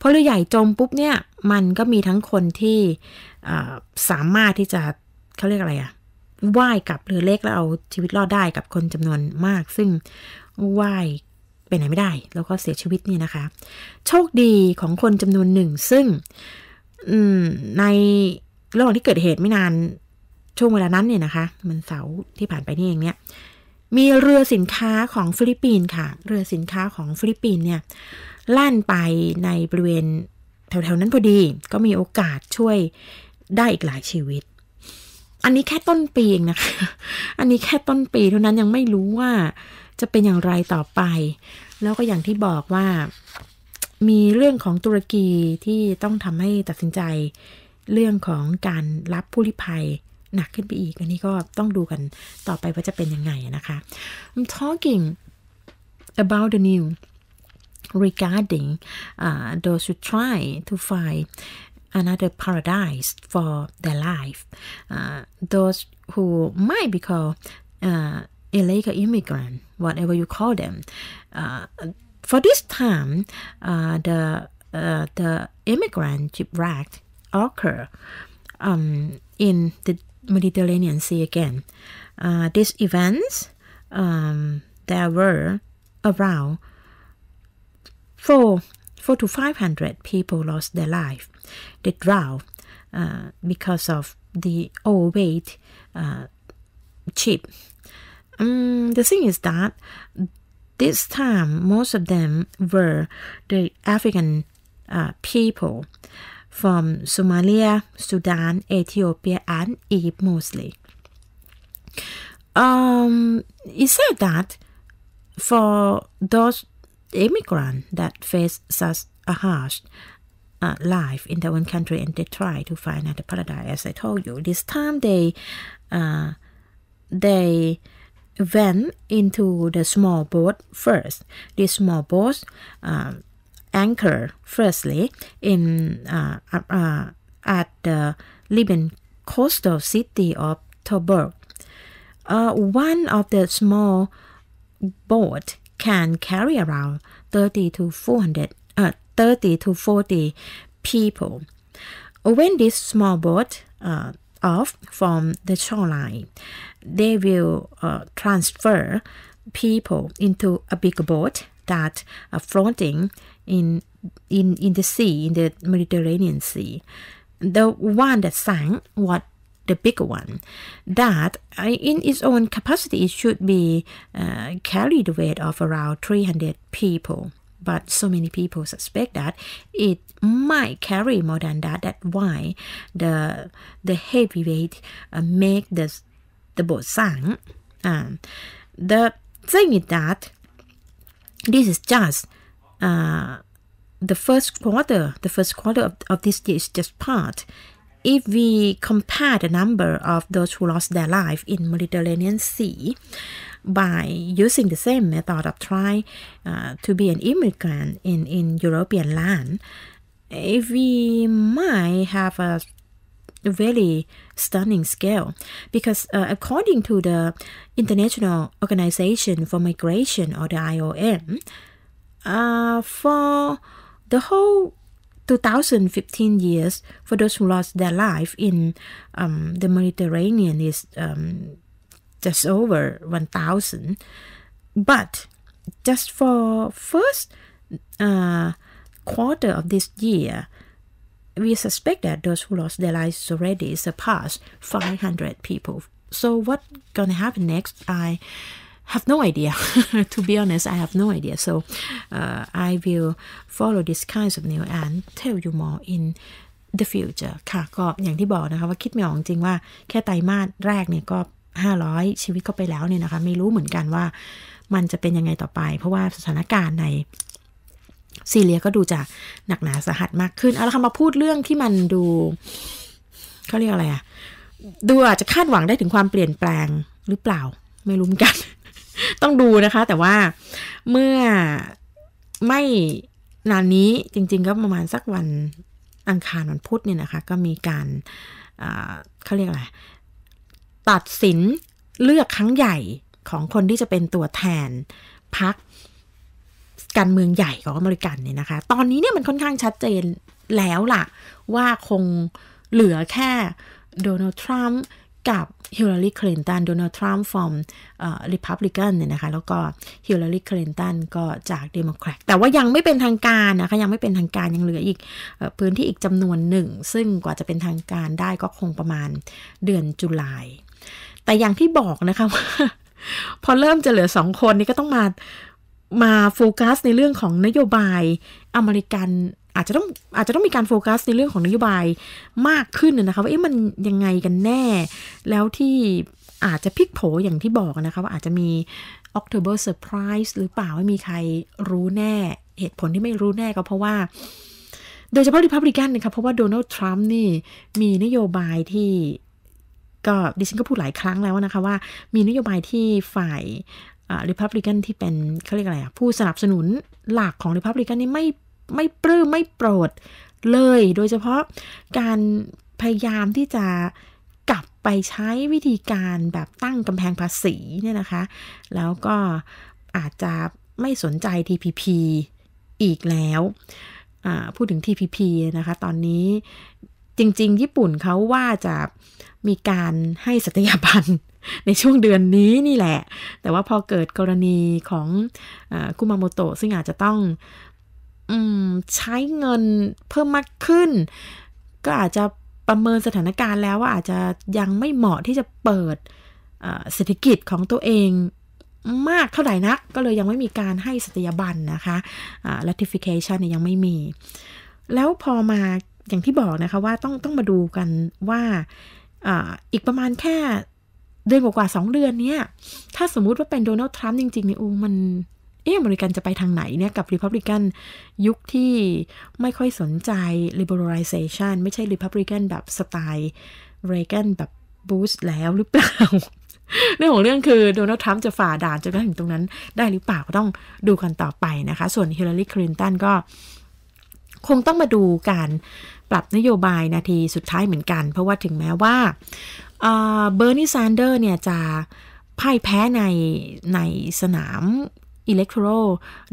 พอเรือใหญ่จมปุ๊บเนี่ย มันก็มีทั้งคนที่สามารถที่จะเขาเรียกอะไรอะว่ายกับเรือเล็กแล้วเอาชีวิตรอดได้กับคนจำนวนมาก ซึ่งว่ายไปไหนไม่ได้ แล้วก็เสียชีวิตนี่นะคะ โชคดีของคนจำนวนหนึ่งซึ่งในระหว่างที่เกิดเหตุไม่นานช่วงเวลานั้นเนี่ยนะคะ มันเสาที่ผ่านไปนี่เองเนี่ยมีเรือสินค้าของฟิลิปปินส์ค่ะ เรือสินค้าของฟิลิปปินส์เนี่ยล่่นไปในบริเวณแถวๆนั้นพอดี ก็มีโอกาสช่วยได้อีกหลายชีวิต อันนี้แค่ต้นปีเองนะคะ อันนี้แค่ต้นปีเท่านั้นยังไม่รู้ว่าจะเป็นอย่างไรต่อไป แล้วก็อย่างที่บอกว่า มีเรื่องของตุรกีที่ต้องทำให้ตัดสินใจเรื่องของการรับผู้ลี้ภัยอันนี้ก็ต้องดูกันต่อไปว่าจะเป็นยังไงนะคะ I'm talking about the new regarding uh, those who try to find another paradise for their life uh, those who might be called uh, illegal immigrant whatever you call them uh, for this time uh, the uh, the immigrant shipwreck occur um, in the Mediterranean Sea again. Uh, these events, um, there were around four, four to 500 people lost their life. They drowned uh, because of the overweight uh, ship. Um, mm, the thing is that this time most of them were the African uh, people from Somalia, Sudan, Ethiopia, and Egypt mostly. Um, he said that for those immigrants that face such a harsh uh, life in their own country and they try to find another paradise, as I told you, this time they uh, they went into the small boat first. These small boats um, anchor, firstly, in uh, uh, uh, at the Libyan coastal city of Tobruk. Uh, one of the small boat can carry around 30 to 400, uh, 30 to 40 people. When this small boat uh, off from the shoreline, they will uh, transfer people into a bigger boat that are floating in in in the sea in the Mediterranean Sea. The one that sank was the bigger one. That, uh, in its own capacity, it should be uh, carry the weight of around 300 people. But so many people suspect that it might carry more than that. That's why the the heavy weight uh, make the the boat sank. Um, the thing is that this is just the first quarter, the first quarter of, of this year is just part. If we compare the number of those who lost their life in Mediterranean Sea by using the same method of trying uh, to be an immigrant in, in European land, if we might have a really stunning scale because uh, according to the International Organization for Migration or the IOM, uh, for the whole 2015 years for those who lost their life in um, the Mediterranean is um, just over 1,000. But just for first uh, quarter of this year, we suspect that those who lost their lives already surpassed 500 people. So what's gonna happen next? I have no idea. to be honest, I have no idea. So uh, I will follow this kind of news and tell you more in the future ค่ะก็อย่างที่บอกนะคะว่าคิดไม่ออกจริงว่าแค่ไตมาสแรกเนี่ยก็ 500 ชีวิตก็ไปแล้วเนี่ยนะคะ ไม่รู้เหมือนกันว่ามันจะเป็นยังไงต่อไป เพราะว่าสถานการณ์ใน ซีเรียก็ดูจะหนักหนาสาหัสมากขึ้น เอาละค่ะมาพูดเรื่องที่มันดูเขาเรียกอะไรอะดูอาจจะคาดหวังได้ถึงความเปลี่ยนแปลงหรือเปล่าไม่รู้เหมือนกันต้องดูนะคะ แต่ว่าเมื่อไม่นานนี้จริงๆ ก็ประมาณสักวันอังคาร วันพุธเนี่ยนะคะ ก็มีการ เขาเรียกอะไร ตัดสินเลือกครั้งใหญ่ของคนที่จะเป็นตัวแทน พักการเมืองใหญ่ของอเมริกันเนี่ยนะคะ ตอนนี้เนี่ยมันค่อนข้างชัดเจนแล้วล่ะ ว่าคงเหลือแค่โดนัลด์ทรัมปกับฮิลลารีคลินตันโดนัลด์ทรัมป์ฟอร์มรีพับลิกันเนี่ยนะคะแล้วก็ฮิลลารีคลินตันก็จากเดโมแครตแต่ว่ายังไม่เป็นทางการนะคะยังไม่เป็นทางการยังเหลืออีกพื้นที่อีกจำนวนหนึ่ง ซึ่งกว่าจะเป็นทางการได้ก็คงประมาณเดือนจุลาย แต่อย่างที่บอกนะคะว่าพอเริ่มจะเหลือสองคนนี้ก็ต้องมามาโฟกัสในเรื่องของนโยบายอเมริกันอาจจะต้อง อาจจะต้องมีการโฟกัส ในเรื่องของนโยบายมากขึ้นนะคะว่าเอ๊ะมันยังไงกันแน่ แล้วที่อาจจะพลิกโผอย่างที่บอกนะคะว่าอาจจะมี October Surprise หรือเปล่าไม่มีใครรู้แน่เหตุผลที่ไม่รู้แน่ก็เพราะว่า โดยเฉพาะริพับลิกันนะคะเพราะว่าโดนัลด์ทรัมป์นี่มีนโยบายที่ก็ดิฉันก็พูดหลายครั้งแล้วนะคะว่า มีนโยบายที่ฝ่ายริพับลิกันที่เป็นเขาเรียกอะไรอ่ะผู้สนับสนุนหลักของริพับลิกันนี่ไม่ไม่ปลื้มไม่โปรดเลย โดยเฉพาะการพยายามที่จะกลับไปใช้วิธีการแบบตั้งกำแพงภาษีเนี่ยนะคะ แล้วก็อาจจะไม่สนใจ TPP อีกแล้วพูดถึง TPP นะคะ ตอนนี้จริงๆ ญี่ปุ่นเขาว่าจะมีการให้สัตยาบัน ในช่วงเดือนนี้นี่แหละ แต่ว่าพอเกิดกรณีของอคุมาโมโตะซึ่งอาจจะต้องใช้เงินเพิ่มมากขึ้น ก็อาจจะประเมินสถานการณ์แล้วว่าอาจจะยังไม่เหมาะที่จะเปิดเศรษฐกิจของตัวเองมากเท่าไหร่นักก็เลยยังไม่มีการให้สัตยาบันนะคะะ ratification ยังไม่มี แล้วพอมาอย่างที่บอกนะคะว่าต้องต้องมาดูกันว่าออีกประมาณแค่ เดือนกว่าสองเดือนเนี้ยถ้าสมมุติว่าเป็นโดนัลด์ทรัมป์จริงๆเนี่ยโอ้มันเอ๊ะอเมริกันจะไปทางไหนเนี่ยกับ Republican ยุคที่ไม่ค่อยสนใจ liberalization ไม่ใช่ Republican แบบสไตล์เรแกนแบบบูสแล้วหรือเปล่า เรื่องของเรื่องคือ โดนัลด์ทรัมป์จะฝ่าด่านจนะไัถึงตรงนั้นได้หรือเปล่า ก็ต้องดูกันต่อไปนะคะ ส่วนฮิลลารีคลินตันก็คงต้องมาดูการปรับนโยบายนาทีสุดท้ายเหมือนกัน เพราะว่าถึงแม้ว่าเบอร์นีซานเดอร์เนี่ยจะพ่ายแพ้ในในสนาม electoral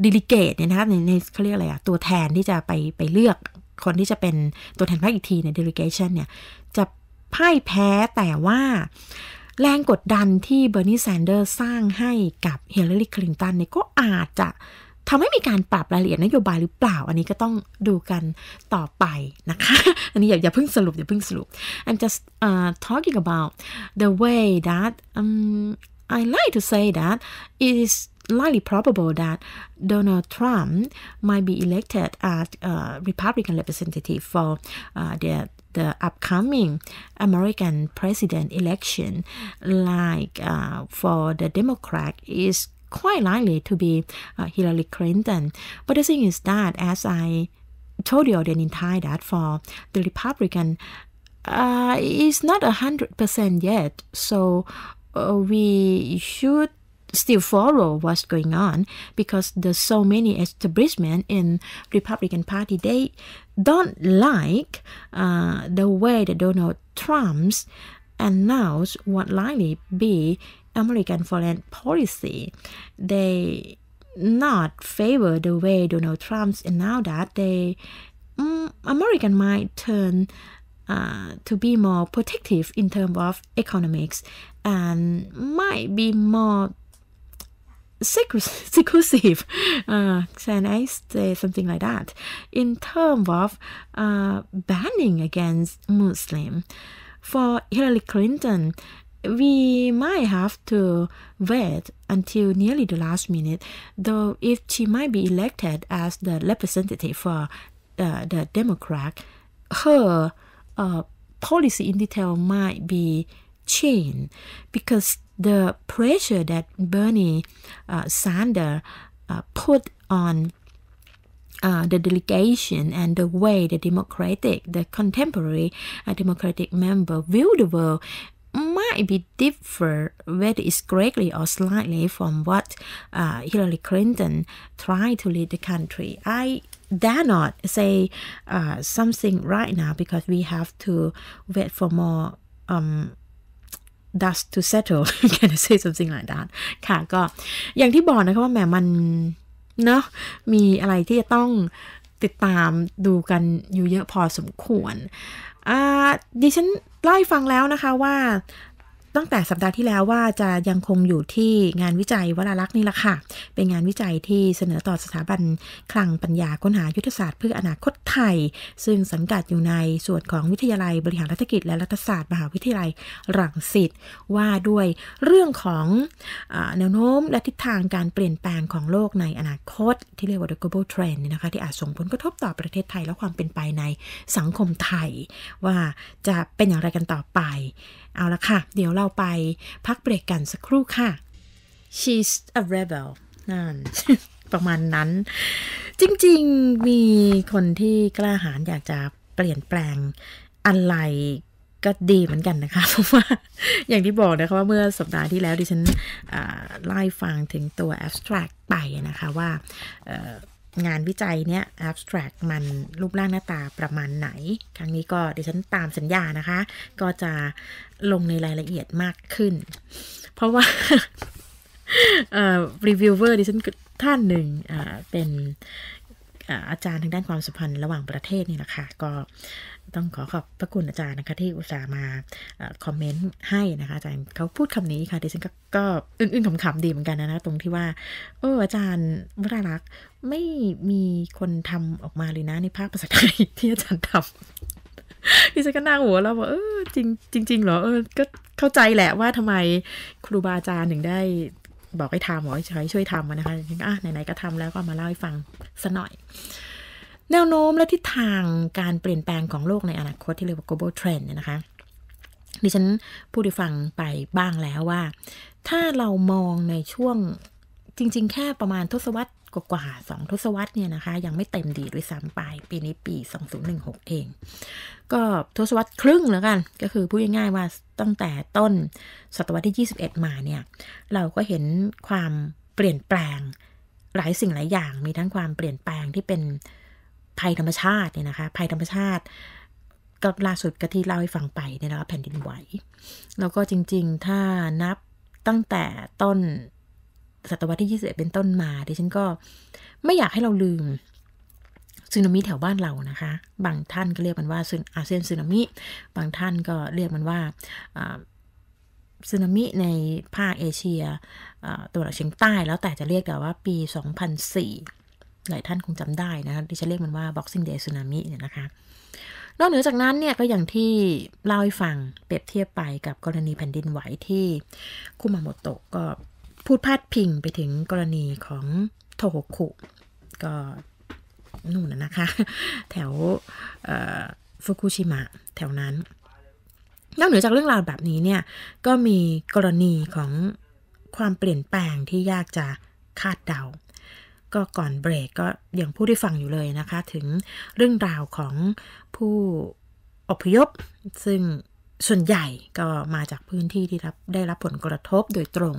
delegate เนี่ยนะคะ ในเขาเรียกอะไรอะตัวแทนที่จะไปไปเลือกคนที่จะเป็นตัวแทนพรรคอีกทีเนี่ย delegation เนี่ย จะพ่ายแพ้แต่ว่าแรงกดดันที่เบอร์นีแซนเดอร์สร้างให้กับเฮเลอรี่คลินตันเนี่ย ก็อาจจะทำให้มีการปรับรายละเอียดนโยบายหรือเปล่า อันนี้ก็ต้องดูกันต่อไป นะคะ อันนี้อย่าอย่าเพิ่งสรุป อย่าเพิ่งสรุป I'm just uh, talking about the way that um, I like to say that it is likely probable that Donald Trump might be elected as a Republican representative for uh, the the upcoming American president election, like uh, for the Democrat, is quite likely to be uh, Hillary Clinton. But the thing is that, as I told you the in that for the Republican, uh, it's not a hundred percent yet. So uh, we should still follow what's going on because there's so many establishment in Republican Party they don't like uh, the way that Donald Trump's announced what likely be American foreign policy. They not favor the way Donald Trump's announce that they um, American might turn uh, to be more protective in terms of economics and might be more seclusive. Uh, can I say something like that? In terms of uh, banning against Muslim, for Hillary Clinton, we might have to wait until nearly the last minute, though if she might be elected as the representative for uh, the Democrat, her uh, policy in detail might be Chain, because the pressure that Bernie uh, Sanders uh, put on uh, the delegation and the way the democratic, the contemporary uh, democratic member view the world might be different, whether it's greatly or slightly from what uh, Hillary Clinton tried to lead the country. I dare not say uh, something right now because we have to wait for more um, dust to settle can I say something like that ค่ะก็ อย่างที่บอกนะคะว่าแหมมัน เนาะมีอะไรที่จะต้องติดตามดูกันอยู่เยอะพอสมควรดิฉันเล่าให้ฟังแล้วนะคะว่าตั้งแต่สัปดาห์ที่แล้วว่าจะยังคงอยู่ที่งานวิจัยวราลักษณ์นี่แหละค่ะ เป็นงานวิจัยที่เสนอต่อสถาบันคลังปัญญาค้นหายุทธศาสตร์เพื่ออนาคตไทย ซึ่งสังกัดอยู่ในส่วนของวิทยาลัยบริหารรัฐกิจและรัฐศาสตร์มหาวิทยาลัยรังสิตว่าด้วยเรื่องของแนวโน้มและทิศทางการเปลี่ยนแปลงของโลกในอนาคต ที่เรียกว่า the global trend นะคะที่อาจส่งผลกระทบต่อประเทศไทย และความเป็นไปในสังคมไทยว่าจะเป็นอย่างไรกันต่อไปเอาละค่ะ เดี๋ยวเราไปพักเบรกกันสักครู่ค่ะ she's a rebel นั่น ประมาณนั้นจริง ๆ มีคนที่กล้าหาญอยากจะเปลี่ยนแปลงอะไรก็ดีเหมือนกันนะคะเพราะว่า อย่างที่บอกนะคะว่าเมื่อสัปดาห์ที่แล้วดิฉันไล่ฟังถึงตัว abstract ไปนะคะว่างานวิจัยเนี้ย abstract มันรูปร่างหน้าตาประมาณไหน ครั้งนี้ก็ดิฉันตามสัญญานะคะ ก็จะลงในรายละเอียดมากขึ้น เพราะว่ารีวิวเวอร์ดิฉันท่านหนึ่งเป็นอาจารย์ทางด้านความสัมพันธ์ระหว่างประเทศนี่แหละค่ะก็ต้องขอขอบพระคุณอาจารย์นะคะที่อุตส่าห์มาคอมเมนต์ให้นะคะอาจารย์เขาพูดคำนี้ค่ะดิฉันก็กอึ้งๆขำๆดีเหมือนกันนะนะตรงที่ว่า เอออาจารย์วรารักษ์ไม่มีคนทำออกมาเลยนะ ในภาคภาษาไทยที่อาจารย์ทำดิฉันก็น่าหัวเราบอกเออจริงจริงเหรอเออก็เข้าใจแหละว่าทำไมครูบาอาจารย์ถึงได้บอกให้ทำบอกให้ช่วยช่วยทำนะคะ อ่ะไหนๆก็ทำแล้วก็มาเล่าให้ฟังสะหน่อยแนวโน้มและทิศทางการเปลี่ยนแปลงของโลกในอนาคตที่เรียกว่า global trend เนี่ยนะคะ ดิฉันพูดให้ฟังไปบ้างแล้วว่า ถ้าเรามองในช่วงจริง ๆ แค่ประมาณทศวรรษ กว่าๆสองทศวรรษเนี่ยนะคะ ยังไม่เต็มดีด้วยซ้ำไปปีนี้ปี 2016 เอง ก็ทศวรรษครึ่งแล้วกัน ก็คือพูดง่ายๆ ว่าตั้งแต่ต้นศตวรรษที่ 21มาเนี่ย เราก็เห็นความเปลี่ยนแปลงหลายสิ่งหลายอย่าง มีทั้งความเปลี่ยนแปลงที่เป็นภัยธรรมชาติเนี่ยนะคะภัยธรรมชาติก็ล่าสุดก็ที่เล่าให้ฟังไปเนี่ยนะคะแผ่นดินไหวแล้วก็จริง ๆถ้านับตั้งแต่ต้น ศตวรรษที่21เป็นต้นมา ดิฉันก็ไม่อยากให้เราลืมสึนามิแถวบ้านเรานะคะบางท่านก็เรียกมันว่าอาเซียนสึนามิบางท่านก็เรียกมันว่าสึนามิในภาคเอเชียตัวเราเฉียงใต้แล้วแต่จะเรียกแต่ว่า ปี 2004หลายท่านคงจำได้นะคะที่ฉันเรียกมันว่า Boxing Day Tsunami เนี่ยนะคะ นอกเหนือจากนั้นเนี่ยก็อย่างที่เล่าให้ฟังเปรียบเทียบไปกับกรณีแผ่นดินไหวที่คุมาโมโตะก็พูดพาดพิงไปถึงกรณีของโทโฮคุก็นู่นนะคะ แถวฟุกุชิมะแถวนั้น นอกเหนือจากเรื่องราวแบบนี้เนี่ย ก็มีกรณีของความเปลี่ยนแปลงที่ยากจะคาดเดาก็ก่อนเบรกก็ยังพูดให้ฟังอยู่เลยนะคะถึงเรื่องราวของผู้อพยพ ซึ่งส่วนใหญ่ก็มาจากพื้นที่ ที่รับได้รับผลกระทบโดยตรง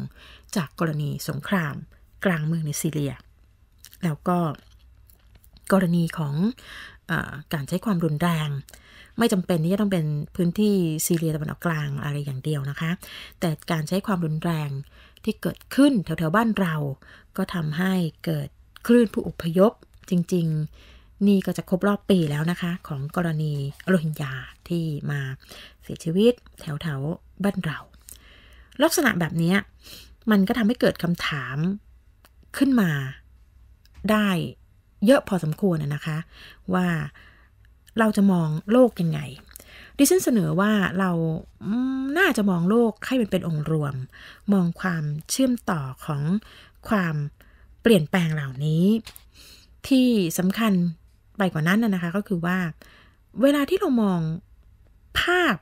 จากกรณีสงครามกลางเมืองในซีเรีย แล้วก็กรณีของอการใช้ความรุนแรง ไม่จำเป็นที่จะต้องเป็นพื้นที่ซีเรียตะวันออกกลางอะไรอย่างเดียวนะคะ แต่การใช้ความรุนแรงที่เกิดขึ้นแถวๆบ้านเราก็ทำให้เกิดคลื่นผู้อพยพ จริง ๆนี่ก็จะครบรอบปีแล้วนะคะ ของกรณีโรฮิงญาที่มาเสียชีวิตแถวแถวบ้านเรา ลักษณะแบบนี้ มันก็ทำให้เกิดคำถามขึ้นมาได้เยอะพอสมควรนะคะ ว่าเราจะมองโลกยังไง ดิฉันเสนอว่าเราน่าจะมองโลกให้มันเป็นองค์รวม มองความเชื่อมต่อของความเปลี่ยนแปลงเหล่านี้ที่สำคัญไปกว่านั้นนะคะ ก็คือว่าเวลาที่เรามองภาพ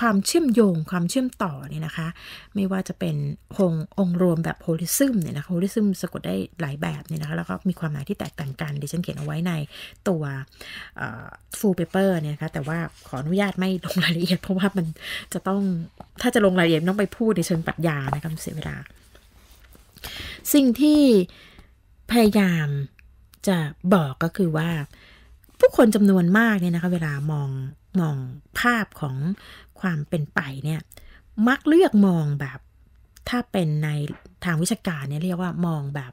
ความเชื่อมโยงความเชื่อมต่อเนี่ยนะคะ ไม่ว่าจะเป็นององรวมแบบโฮลิซึมเนี่ยนะคะโฮลิซึมสะกดได้หลายแบบเนี่ยนะคะแล้วก็มีความหมายที่แตกต่างกันดิฉันเขียนเอาไว้ในตัวฟูลเปเปอร์เนี่ยนะคะแต่ว่าขออนุญาตไม่ลงรายละเอียดเพราะว่ามันจะต้องถ้าจะลงรายละเอียดต้องไปพูดในเชิงปรัชญานะคะเสียเวลาสิ่งที่พยายามจะบอกก็คือว่าผู้คนจำนวนมากเนี่ยนะคะเวลามองมองภาพของความเป็นไปเนี่ยมักเลือกมองแบบถ้าเป็นในทางวิชาการเนี่ยเรียกว่ามองแบบ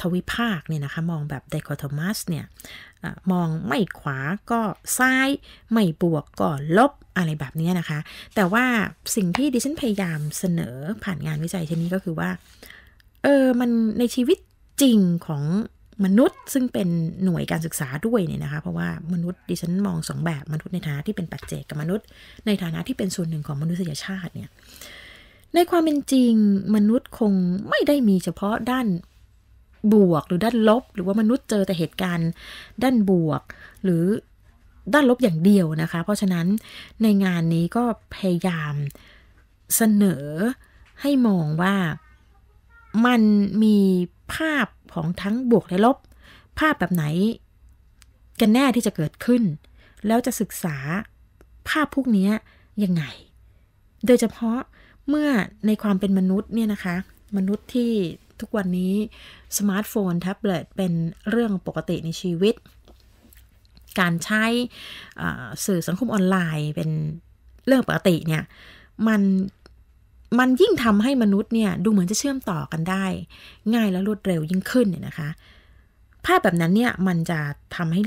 ทวิภาคเนี่ยนะคะมองแบบไดคอทมัสเนี่ยอมองไม่ขวาก็ซ้ายไม่บวก ก็ลบอะไรแบบนี้นะคะ แต่ว่าสิ่งที่ดิฉันพยายามเสนอผ่านงานวิจัยชินนี้ก็คือว่าเออมันในชีวิตจริงของมนุษย์ซึ่งเป็นหน่วยการศึกษาด้วยเนี่ยนะคะ เพราะว่ามนุษย์ดิฉันมองสองแบบมนุษย์ในฐานะที่เป็นปัจเจกกับมนุษย์ ในฐานะที่เป็นส่วนหนึ่งของมนุษยชาติเนี่ยในความเป็นจริงมนุษย์คงไม่ได้มีเฉพาะด้านบวกหรือด้านลบ หรือว่ามนุษย์เจอแต่เหตุการณ์ด้านบวกหรือด้านลบอย่างเดียวนะคะเพราะฉะนั้นในงานนี้ก็พยายามเสนอให้มองว่ามันมีภาพของทั้งบวกและลบภาพแบบไหนกันแน่ที่จะเกิดขึ้น แล้วจะศึกษาภาพพวกนี้ยังไง โดยเฉพาะเมื่อในความเป็นมนุษย์เนี่ยนะคะ มนุษย์ที่ทุกวันนี้ สมาร์ทโฟน แท็บเล็ตเป็นเรื่องปกติในชีวิต การใช้สื่อสังคมออนไลน์เป็นเรื่องปกติเนี่ย มันมันยิ่งทำให้มนุษย์เนี่ยดูเหมือนจะเชื่อมต่อกันได้ ง่ายและรวดเร็วยิ่งขึ้นเนี่ยนะคะ ภาพแบบนั้นเนี่ยมันจะทำให้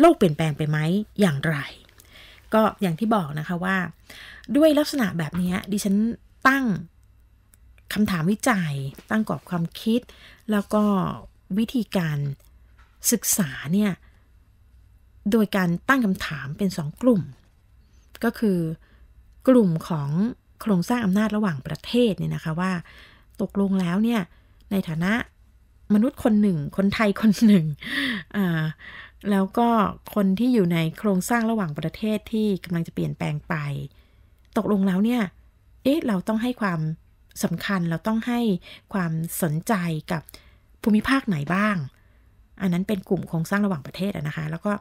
โลกเปลี่ยนแปลงไปไหม อย่างไร ก็อย่างที่บอกนะคะว่า ด้วยลักษณะแบบนี้ดิฉันตั้งคำถามวิจัย ตั้งกรอบความคิด แล้วก็วิธีการศึกษาเนี่ย โดยการตั้งคำถามเป็นสองกลุ่ม ก็คือกลุ่มของโครงสร้างอำนาจระหว่างประเทศเนี่ยนะคะว่าตกลงแล้วเนี่ย ในฐานะมนุษย์คนหนึ่ง คนไทยคนหนึ่งแล้วก็คนที่อยู่ในโครงสร้างระหว่างประเทศที่กำลังจะเปลี่ยนแปลงไป ตกลงแล้วเนี่ย เอ๊ะเราต้องให้ความสำคัญเราต้องให้ความสนใจกับภูมิภาคไหนบ้าง อันนั้นเป็นกลุ่มโครงสร้างระหว่างประเทศนะคะแล้วก็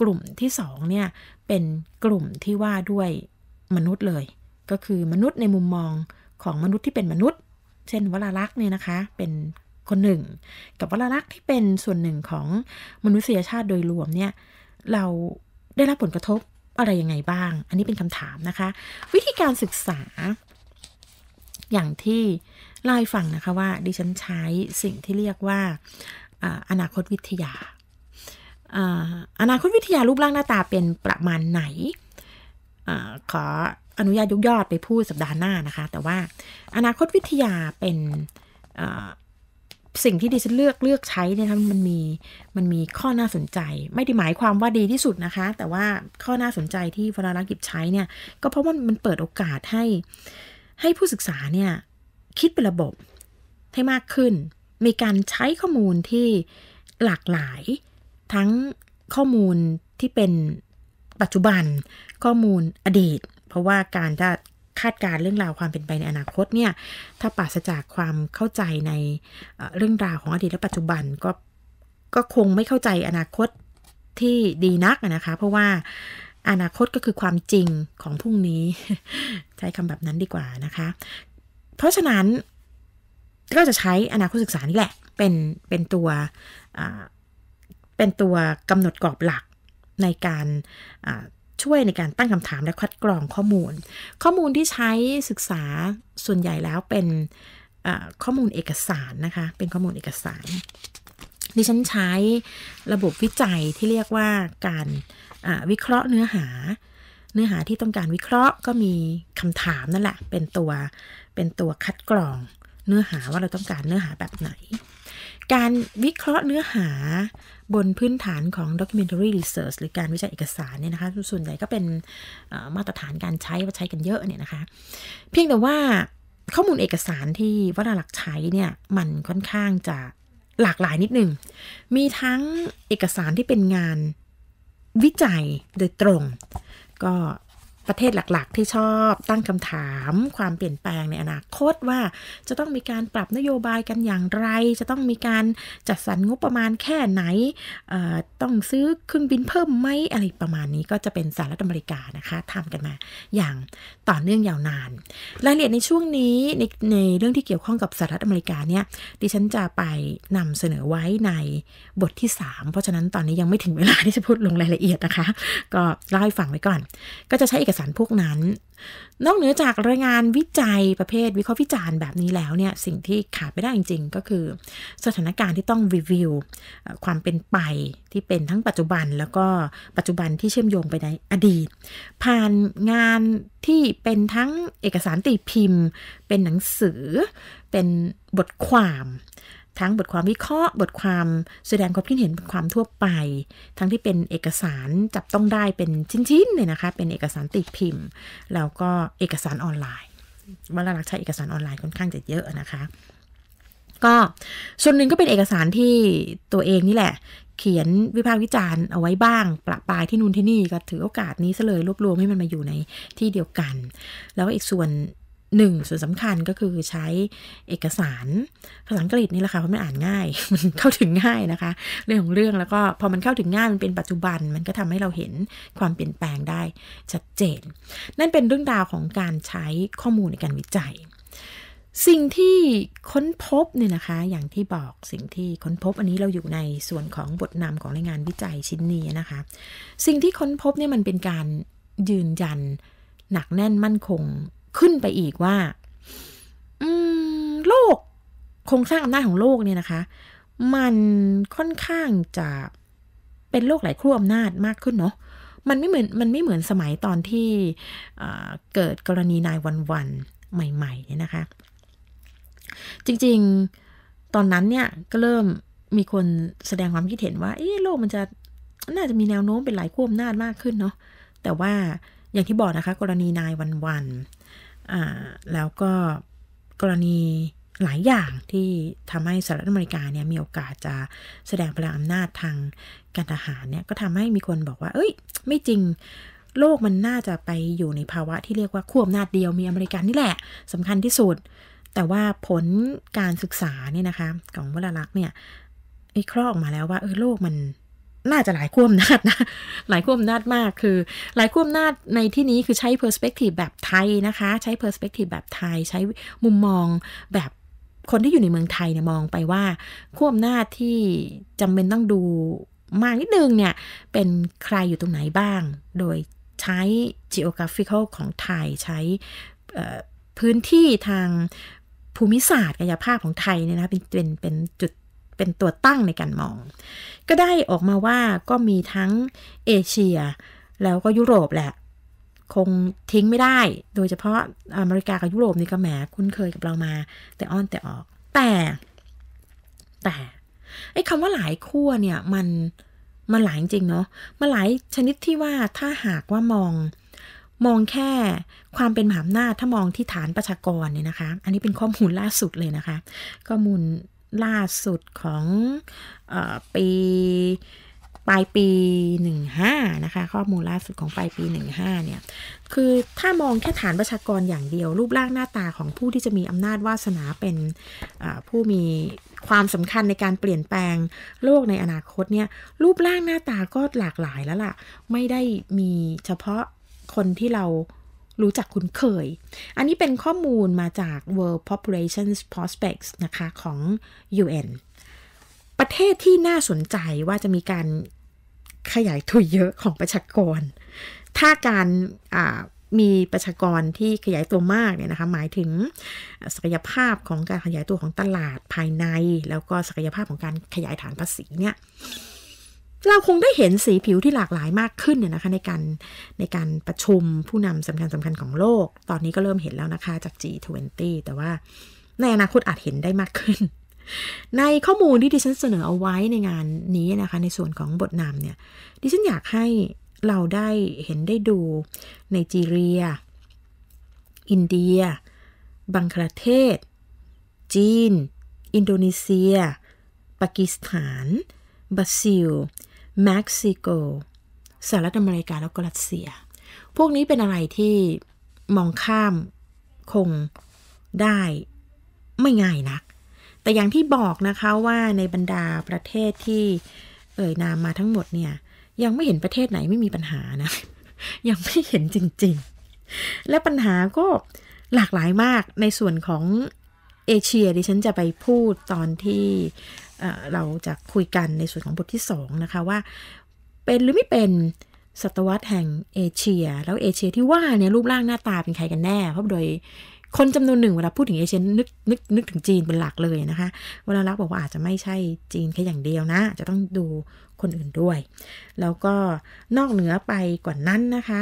กลุ่มที่สองเนี่ยเป็นกลุ่มที่ว่าด้วยมนุษย์เลยก็คือมนุษย์ในมุมมองของมนุษย์ที่เป็นมนุษย์ เช่น วลาลักษ์เนี่ยนะคะเป็นคนหนึ่ง กับวลาลักษ์ที่เป็นส่วนหนึ่งของมนุษยชาติโดยรวมเนี่ยเราได้รับผลกระทบอะไรยังไงบ้าง อันนี้เป็นคำถาม นะคะ วิธีการศึกษา อย่างที่ไล่ฟังนะคะ ว่า ดิฉันใช้สิ่งที่เรียกว่าอนาคตวิทยา อนาคตวิทยารูปร่างหน้าตาเป็นประมาณไหนขออนุญาตยุกยอดไปพูดสัปดาห์หน้านะคะ แต่ว่าอนาคตวิทยาเป็นสิ่งที่ดิฉันเลือกเลือกใช้เนี่ยมันมีมันมีข้อน่าสนใจ ไม่ได้หมายความว่าดีที่สุดนะคะ แต่ว่าข้อน่าสนใจที่ฟรารกิบใช้เนี่ยก็เพราะว่ามันเปิดโอกาสให้ให้ผู้ศึกษาเนี่ย คิดเป็นระบบให้มากขึ้น มีการใช้ข้อมูลที่หลากหลายทั้งข้อมูลที่เป็นปัจจุบันข้อมูลอดีต เพราะว่าการจะคาดการเรื่องราวความเป็นไปในอนาคตเนี่ยถ้าปราศจากความเข้าใจในเรื่องราวของอดีตและปัจจุบันก็ก็คงไม่เข้าใจอนาคตที่ดีนักนะคะเพราะว่าอนาคตก็คือความจริงของพรุ่งนี้ใช้คำแบบนั้นดีกว่านะคะ เพราะฉะนั้น ก็จะใช้อนาคตศึกษานี่แหละเป็นเป็นตัวเป็นตัวกำหนดกรอบหลักในการช่วยในการตั้งคำถามและคัดกรองข้อมูล ข้อมูลที่ใช้ศึกษาส่วนใหญ่แล้วเป็นข้อมูลเอกสารนะคะ เป็นข้อมูลเอกสาร ดิฉันใช้ระบบวิจัยที่เรียกว่าการวิเคราะห์เนื้อหา เนื้อหาที่ต้องการวิเคราะห์ก็มีคำถามนั่นแหละเป็นตัวเป็นตัวคัดกรองเนื้อหาว่าเราต้องการเนื้อหาแบบไหน การวิเคราะห์เนื้อหาบนพื้นฐานของ documentary research หรือการวิจัยเอกสารเนี่ยนะคะ ส่วนใหญ่ก็เป็นมาตรฐานการใช้ว่าใช้กันเยอะเนี่ยนะคะ เพียงแต่ว่าข้อมูลเอกสารที่วราหลักใช้เนี่ย มันค่อนข้างจะหลากหลายนิดหนึ่งมีทั้งเอกสารที่เป็นงานวิจัยโดยตรงก็ประเทศหลักๆที่ชอบตั้งคำถาม ความเปลี่ยนแปลงในอนาคตว่าจะต้องมีการปรับนโยบายกันอย่างไร จะต้องมีการจัดสรรงบประมาณแค่ไหนต้องซื้อเครื่องบินเพิ่มไหมอะไรประมาณนี้ ก็จะเป็นสหรัฐอเมริกานะคะทำกันมาอย่างต่อเนื่องยาวนานรายละเอียดในช่วงนี้ในในเรื่องที่เกี่ยวข้องกับสหรัฐอเมริกาเนี่ยดิฉันจะไปนำเสนอไว้ในบทที่ 3 เพราะฉะนั้นตอนนี้ยังไม่ถึงเวลาที่จะพูดลงรายละเอียดนะคะก็เล่าให้ฟังไว้ก่อนก็จะใช้เอกสารพวกนั้น นอกเหนือจากรายงานวิจัยประเภทวิเคราะห์วิจารณ์ แบบนี้แล้วเนี่ยสิ่งที่ขาดไม่ได้จริง ๆ ก็คือสถานการณ์ที่ต้องรีวิวความเป็นไปที่เป็นทั้งปัจจุบันแล้วก็ปัจจุบันที่เชื่อมโยงไปในอดีต ผ่านงานที่เป็นทั้งเอกสารตีพิมพ์ เป็นหนังสือ เป็นบทความทั้งบทความวิเคราะห์ บทความแสดงความคิดเห็นบทความทั่วไป ทั้งที่เป็นเอกสารจับต้องได้เป็นชิ้นๆเลยนะคะ เป็นเอกสารติดพิมพ์แล้วก็เอกสารออนไลน์วลารักใช้เอกสารออนไลน์ค่อนข้างจะเยอะนะคะ ก็ส่วนหนึ่งก็เป็นเอกสารที่ตัวเองนี่แหละ เขียนวิพากษ์วิจารณ์เอาไว้บ้างประปายที่นู่นที่นี่ก็ถือโอกาสนี้ซะเลยรวบรวม ให้มันมาอยู่ในที่เดียวกัน แล้วอีกส่วนหนึ่งส่วนสำคัญก็คือใช้เอกสารภาษาอังกฤษนี่แหละค่ะเพราะมันอ่านง่ายมันเข้าถึงง่ายนะคะ เรื่องของเรื่องแล้วก็พอมันเข้าถึงง่ายมันเป็นปัจจุบัน มันก็ทำให้เราเห็นความเปลี่ยนแปลงได้ชัดเจน นั่นเป็นเรื่องราวของการใช้ข้อมูลในการวิจัย สิ่งที่ค้นพบเนี่ยนะคะอย่างที่บอกสิ่งที่ค้นพบอันนี้เราอยู่ในส่วนของบทนำของราย งานวิจัยชิ้นนี้นะคะ สิ่งที่ค้นพบเนี่ยมันเป็นการยืนยันหนักแน่นมั่นคงขึ้นไปอีกว่า อืม โลกโครงสร้างอำนาจของโลกเนี่ยนะคะ มันค่อนข้างจะเป็นโลกหลายขั้วอำนาจมากขึ้นเนาะมันไม่เหมือนมันไม่เหมือนสมัยตอนที่เกิดกรณีนายวันวันใหม่ๆเนี่ยนะคะ จริงๆตอนนั้นเนี่ยก็เริ่มมีคนแสดงความคิดเห็นว่าเอะโลกมันจะน่าจะมีแนวโน้มเป็นหลายขั้วอำนาจมากขึ้นเนาะแต่ว่าอย่างที่บอกนะคะ กรณีนายวันวัน่แล้วก็กรณีหลายอย่างที่ทำให้สหรัฐอเมริกาเนี่ยมีโอกาสจะแสดงพลังอำนาจทางการทหารเนี่ย ก็ทำให้มีคนบอกว่า เอ้ยไม่จริงโลกมันน่าจะไปอยู่ในภาวะที่ เรียกว่าควบอำนาจเดียวมีอเมริกันนี่แหละสำคัญที่สุด แต่ว่าผลการศึกษาเนี่ยนะคะของวลาลักษ์เนี่ยไอ้คลอกมาแล้วว่า เออโลกมันน่าจะหลายขั้วอำนาจนะ หลายขั้วอำนาจมากคือหลายขั้วอำนาจในที่นี้คือใช้ perspective แบบไทยนะคะใช้ perspective แบบไทยใช้มุมมองแบบคนที่อยู่ในเมืองไทยเนี่ยมองไปว่าขั้วอำนาจที่จำเป็นต้องดูมากนิดนึงเนี่ยเป็นใครอยู่ตรงไหนบ้าง โดยใช้ geographical ของไทยใช้พื้นที่ทางภูมิศาสตร์กายภาพของไทยเนี่ยนะเป็นเป็นเป็นจุดเป็นตัวตั้งในการมอง ก็ได้ออกมาว่าก็มีทั้งเอเชีย แล้วก็ยุโรป แหละคงทิ้งไม่ได้ โดยเฉพาะอเมริกากับยุโรปนี่ก็แหมคุ้นเคยกับเรามา แต่อ้อนแต่ออกแต่ แต่ ไอ้คำว่าหลายขั้วเนี่ยมัน มัน หลายจริงเนาะมันหลายชนิดที่ว่าถ้าหากว่ามองมองแค่ความเป็นมหาอำนาจถ้ามองที่ฐานประชากรเนี่ยนะคะอันนี้เป็นข้อมูลล่าสุดเลยนะคะข้อมูลล่าสุดของอปีปลายปี 15 นะคะ ข้อมูลล่าสุดของปลายปี 15เนี่ยคือถ้ามองแค่ฐานประชากรอย่างเดียว รูปร่างหน้าตาของผู้ที่จะมีอำนาจวาสนาเป็นผู้มีความสำคัญในการเปลี่ยนแปลงโลกในอนาคตเนี่ยรูปร่างหน้าตาก็หลากหลายแล้วล่ะ ไม่ได้มีเฉพาะคนที่เรารู้จักคุ้นเคย อันนี้เป็นข้อมูลมาจาก World Population Prospects นะคะ ของ UN ประเทศที่น่าสนใจว่าจะมีการขยายตัวเยอะของประชากร ถ้าการมีประชากรที่ขยายตัวมากเนี่ยนะคะหมายถึงศักยภาพของการขยายตัวของตลาดภายใน แล้วก็ศักยภาพของการขยายฐานภาษีเนี่ยเราคงได้เห็นสีผิวที่หลากหลายมากขึ้นเนี่ยนะคะในการในการประชุมผู้นำสำคัญสำคัญของโลก ตอนนี้ก็เริ่มเห็นแล้วนะคะจาก G20 แต่ว่าในอนาคตอาจเห็นได้มากขึ้น ในข้อมูลที่ดิฉันเสนอเอาไว้ในงานนี้นะคะในส่วนของบทนำเนี่ย ดิฉันอยากให้เราได้เห็นได้ดูในจีเรีย อินเดีย บังคลาเทศ จีน อินโดนีเซีย ปากีสถาน บราซิลเม็กซิโก สหรัฐอเมริกาแล้วก็รัสเซีย พวกนี้เป็นอะไรที่มองข้ามคงได้ไม่ง่ายนัก แต่อย่างที่บอกนะคะว่าในบรรดาประเทศที่เอ่ยนามมาทั้งหมดเนี่ย ยังไม่เห็นประเทศไหนไม่มีปัญหานะ ยังไม่เห็นจริง ๆ และปัญหาก็หลากหลายมากในส่วนของเอเชีย ดิฉันจะไปพูดตอนที่เราจะคุยกันในส่วนของบทที่ 2 นะคะว่าเป็นหรือไม่เป็นศตวรรษแห่งเอเชีย แล้วเอเชียที่ว่าเนี่ยรูปร่างหน้าตาเป็นใครกันแน่ เพราะโดยคนจำนวนหนึ่งเวลาพูดถึงเอเชียนึกนึกนึกถึงจีนเป็นหลักเลยนะคะเวลารักบอกว่าอาจจะไม่ใช่จีนแค่อย่างเดียวนะ จะต้องดูคนอื่นด้วย แล้วก็นอกเหนือไปกว่านั้นนะคะ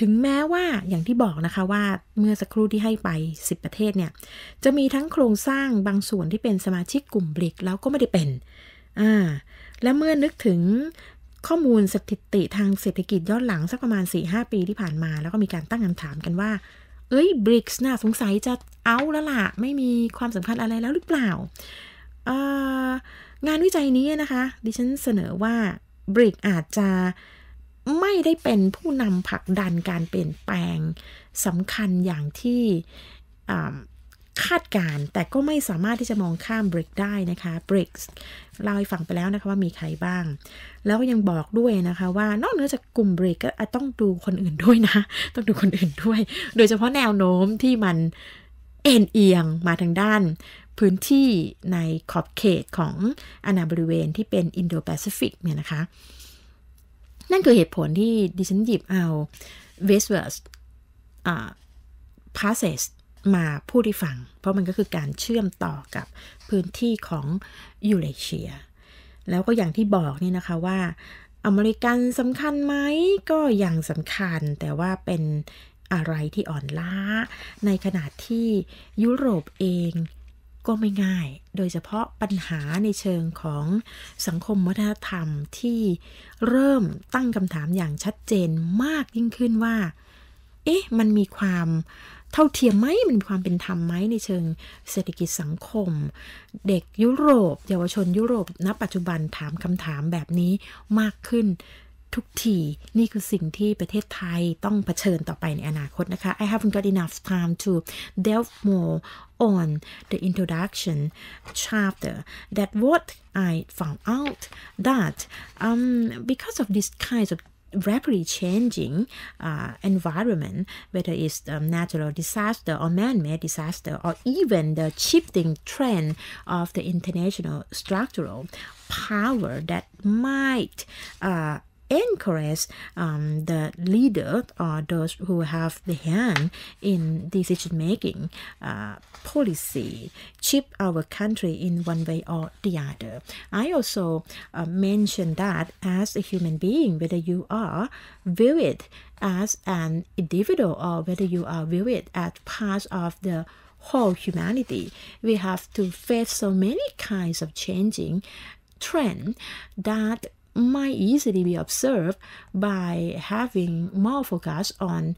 ถึงแม้ว่าอย่างที่บอกนะคะว่าเมื่อสักครู่ที่ให้ไป 10 ประเทศเนี่ย จะมีทั้งโครงสร้างบางส่วนที่เป็นสมาชิกกลุ่มบริกแล้วก็ไม่ได้เป็น อ่า และเมื่อนึกถึงข้อมูลสถิติทางเศรษฐกิจย้อนหลังสักประมาณ 4-5 ปีที่ผ่านมาแล้วก็มีการตั้งคำถามกันว่า เอ้ย บริกส์น่าสงสัยจะเอาแล้วล่ะไม่มีความสำคัญอะไรแล้วหรือเปล่า งานวิจัยนี้นะคะดิฉันเสนอว่าบริกอาจจะไม่ได้เป็นผู้นำผลักดันการเปลี่ยนแปลงสำคัญอย่างที่คาดการ แต่ก็ไม่สามารถที่จะมองข้ามบริกได้นะคะบริกเล่าให้ฟังไปแล้วนะคะว่ามีใครบ้าง แล้วยังบอกด้วยนะคะว่านอกเหนือจากกลุ่มบริกก็ต้องดูคนอื่นด้วยนะ ต้องดูคนอื่นด้วย โดยเฉพาะแนวโน้มที่มันเอ็นเอียงมาทางด้าน พื้นที่ในขอบเขตของอาณาบริเวณที่เป็นอินโดแปซิฟิกเนี่ยนะคะนั่นคือเหตุผลที่ดิฉันหยิบเอา v i s u a l s p a s s a g e มาพูดให้ฟัง เพราะมันก็คือการเชื่อมต่อกับพื้นที่ของยูเรเชียแล้วก็อย่างที่บอกนี่นะคะว่าอเมริกันสำคัญไหมก็ยังสำคัญแต่ว่าเป็นอะไรที่อ่อนล้า ในขณะที่ยุโรปเองก็ไม่ง่าย โดยเฉพาะปัญหาในเชิงของสังคมวัฒนธรรมที่เริ่มตั้งคำถามอย่างชัดเจนมากยิ่งขึ้นว่า เอ๊ะ มันมีความเท่าเทียมไหม มันมีความเป็นธรรมไหม ในเชิงเศรษฐกิจสังคม เด็กยุโรป เยาวชนยุโรป ณ ปัจจุบันถามคำถามแบบนี้มากขึ้นทุกทีนี่คือสิ่งที่ประเทศไทยต้องเผชิญต่อไปในอนาคตนะคะ. I haven't got enough time to delve more on the introduction chapter that what I found out that um, because of these kinds of rapidly changing uh, environment, whether it's um, natural disaster or man-made disaster, or even the shifting trend of the international structural power that might uh, encourage um, the leader or uh, those who have the hand in decision making uh, policy shape our country in one way or the other. I also uh, mentioned that as a human being, whether you are viewed as an individual or whether you are viewed as part of the whole humanity, we have to face so many kinds of changing trend that might easily be observed by having more focus on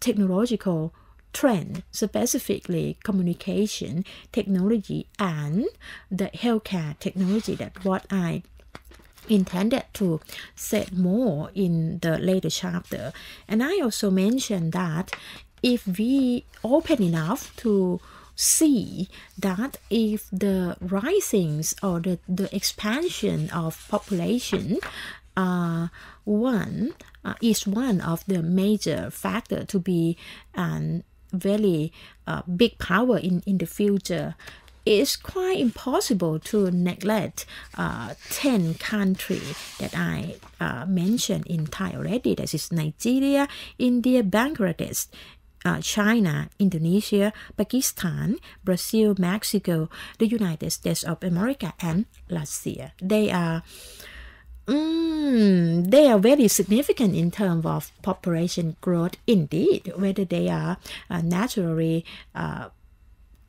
technological trend, specifically communication technology and the healthcare technology that what I intended to say more in the later chapter. And I also mentioned that if we open enough to see that if the risings or the, the expansion of population uh, one uh, is one of the major factor to be a very uh, big power in, in the future it's quite impossible to neglect uh, 10 countries that I uh, mentioned in Thai already. That is Nigeria, India, Bangladesh, uh, China, Indonesia, Pakistan, Brazil, Mexico, the United States of America, and Russia. They are Mm, they are very significant in terms of population growth indeed, whether they are uh, naturally uh,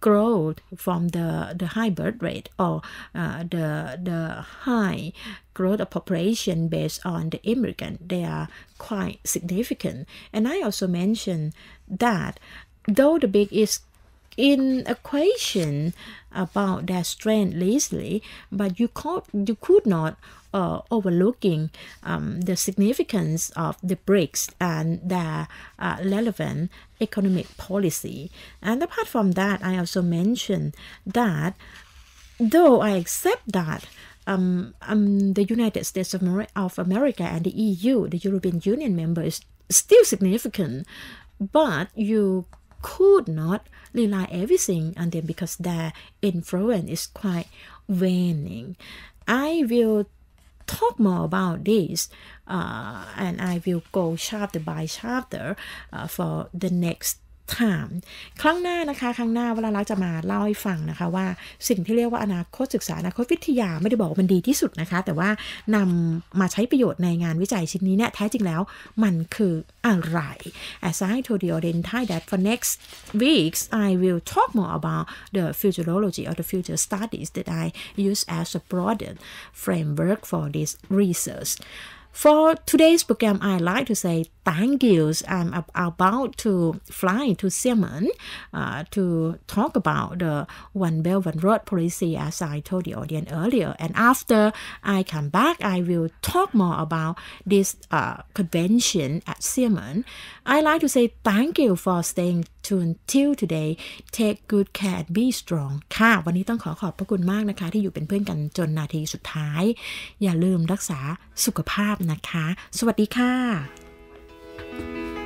growth from the, the high birth rate or uh, the, the high growth of population based on the immigrant, they are quite significant. And I also mentioned that though the big is in a question about their strength lazily, but you could you could not uh, overlooking um, the significance of the BRICS and their uh, relevant economic policy. And apart from that, I also mentioned that though I accept that um, um, the United States of, of America and the EU, the European Union member, is still significant, but you could not rely everything on them because their influence is quite waning. I will talk more about this uh, and I will go chapter by chapter uh, for the next ถามครั้งหน้านะคะครั้งหน้าเวลาเราจะมาเล่าให้ฟังนะคะว่าสิ่งที่เรียกว่าอนาคตศึกษาอนาคตวิทยาไม่ได้บอกว่ามันดีที่สุดนะคะแต่ว่านำมาใช้ประโยชน์ในงานวิจัยชิ้นนี้เนี่ยแท้จริงแล้วมันคืออะไร As I told y o u in Thai that for next weeks I will talk more about the futurology or the future studies that I use as a broader framework for this research For today's program, i like to say thank you. I'm about to fly to Xiamen uh, to talk about the One Belt One Road policy as I told the audience earlier. And after I come back, I will talk more about this uh, convention at Xiamen. I like to say thank you for staying tuned till today. Take good care and be strong. ค่ะ วันนี้ต้องขอขอบพระคุณมากนะคะ ที่อยู่เป็นเพื่อนกันจนนาทีสุดท้าย อย่าลืมรักษาสุขภาพนะคะ สวัสดีค่ะ Thank you.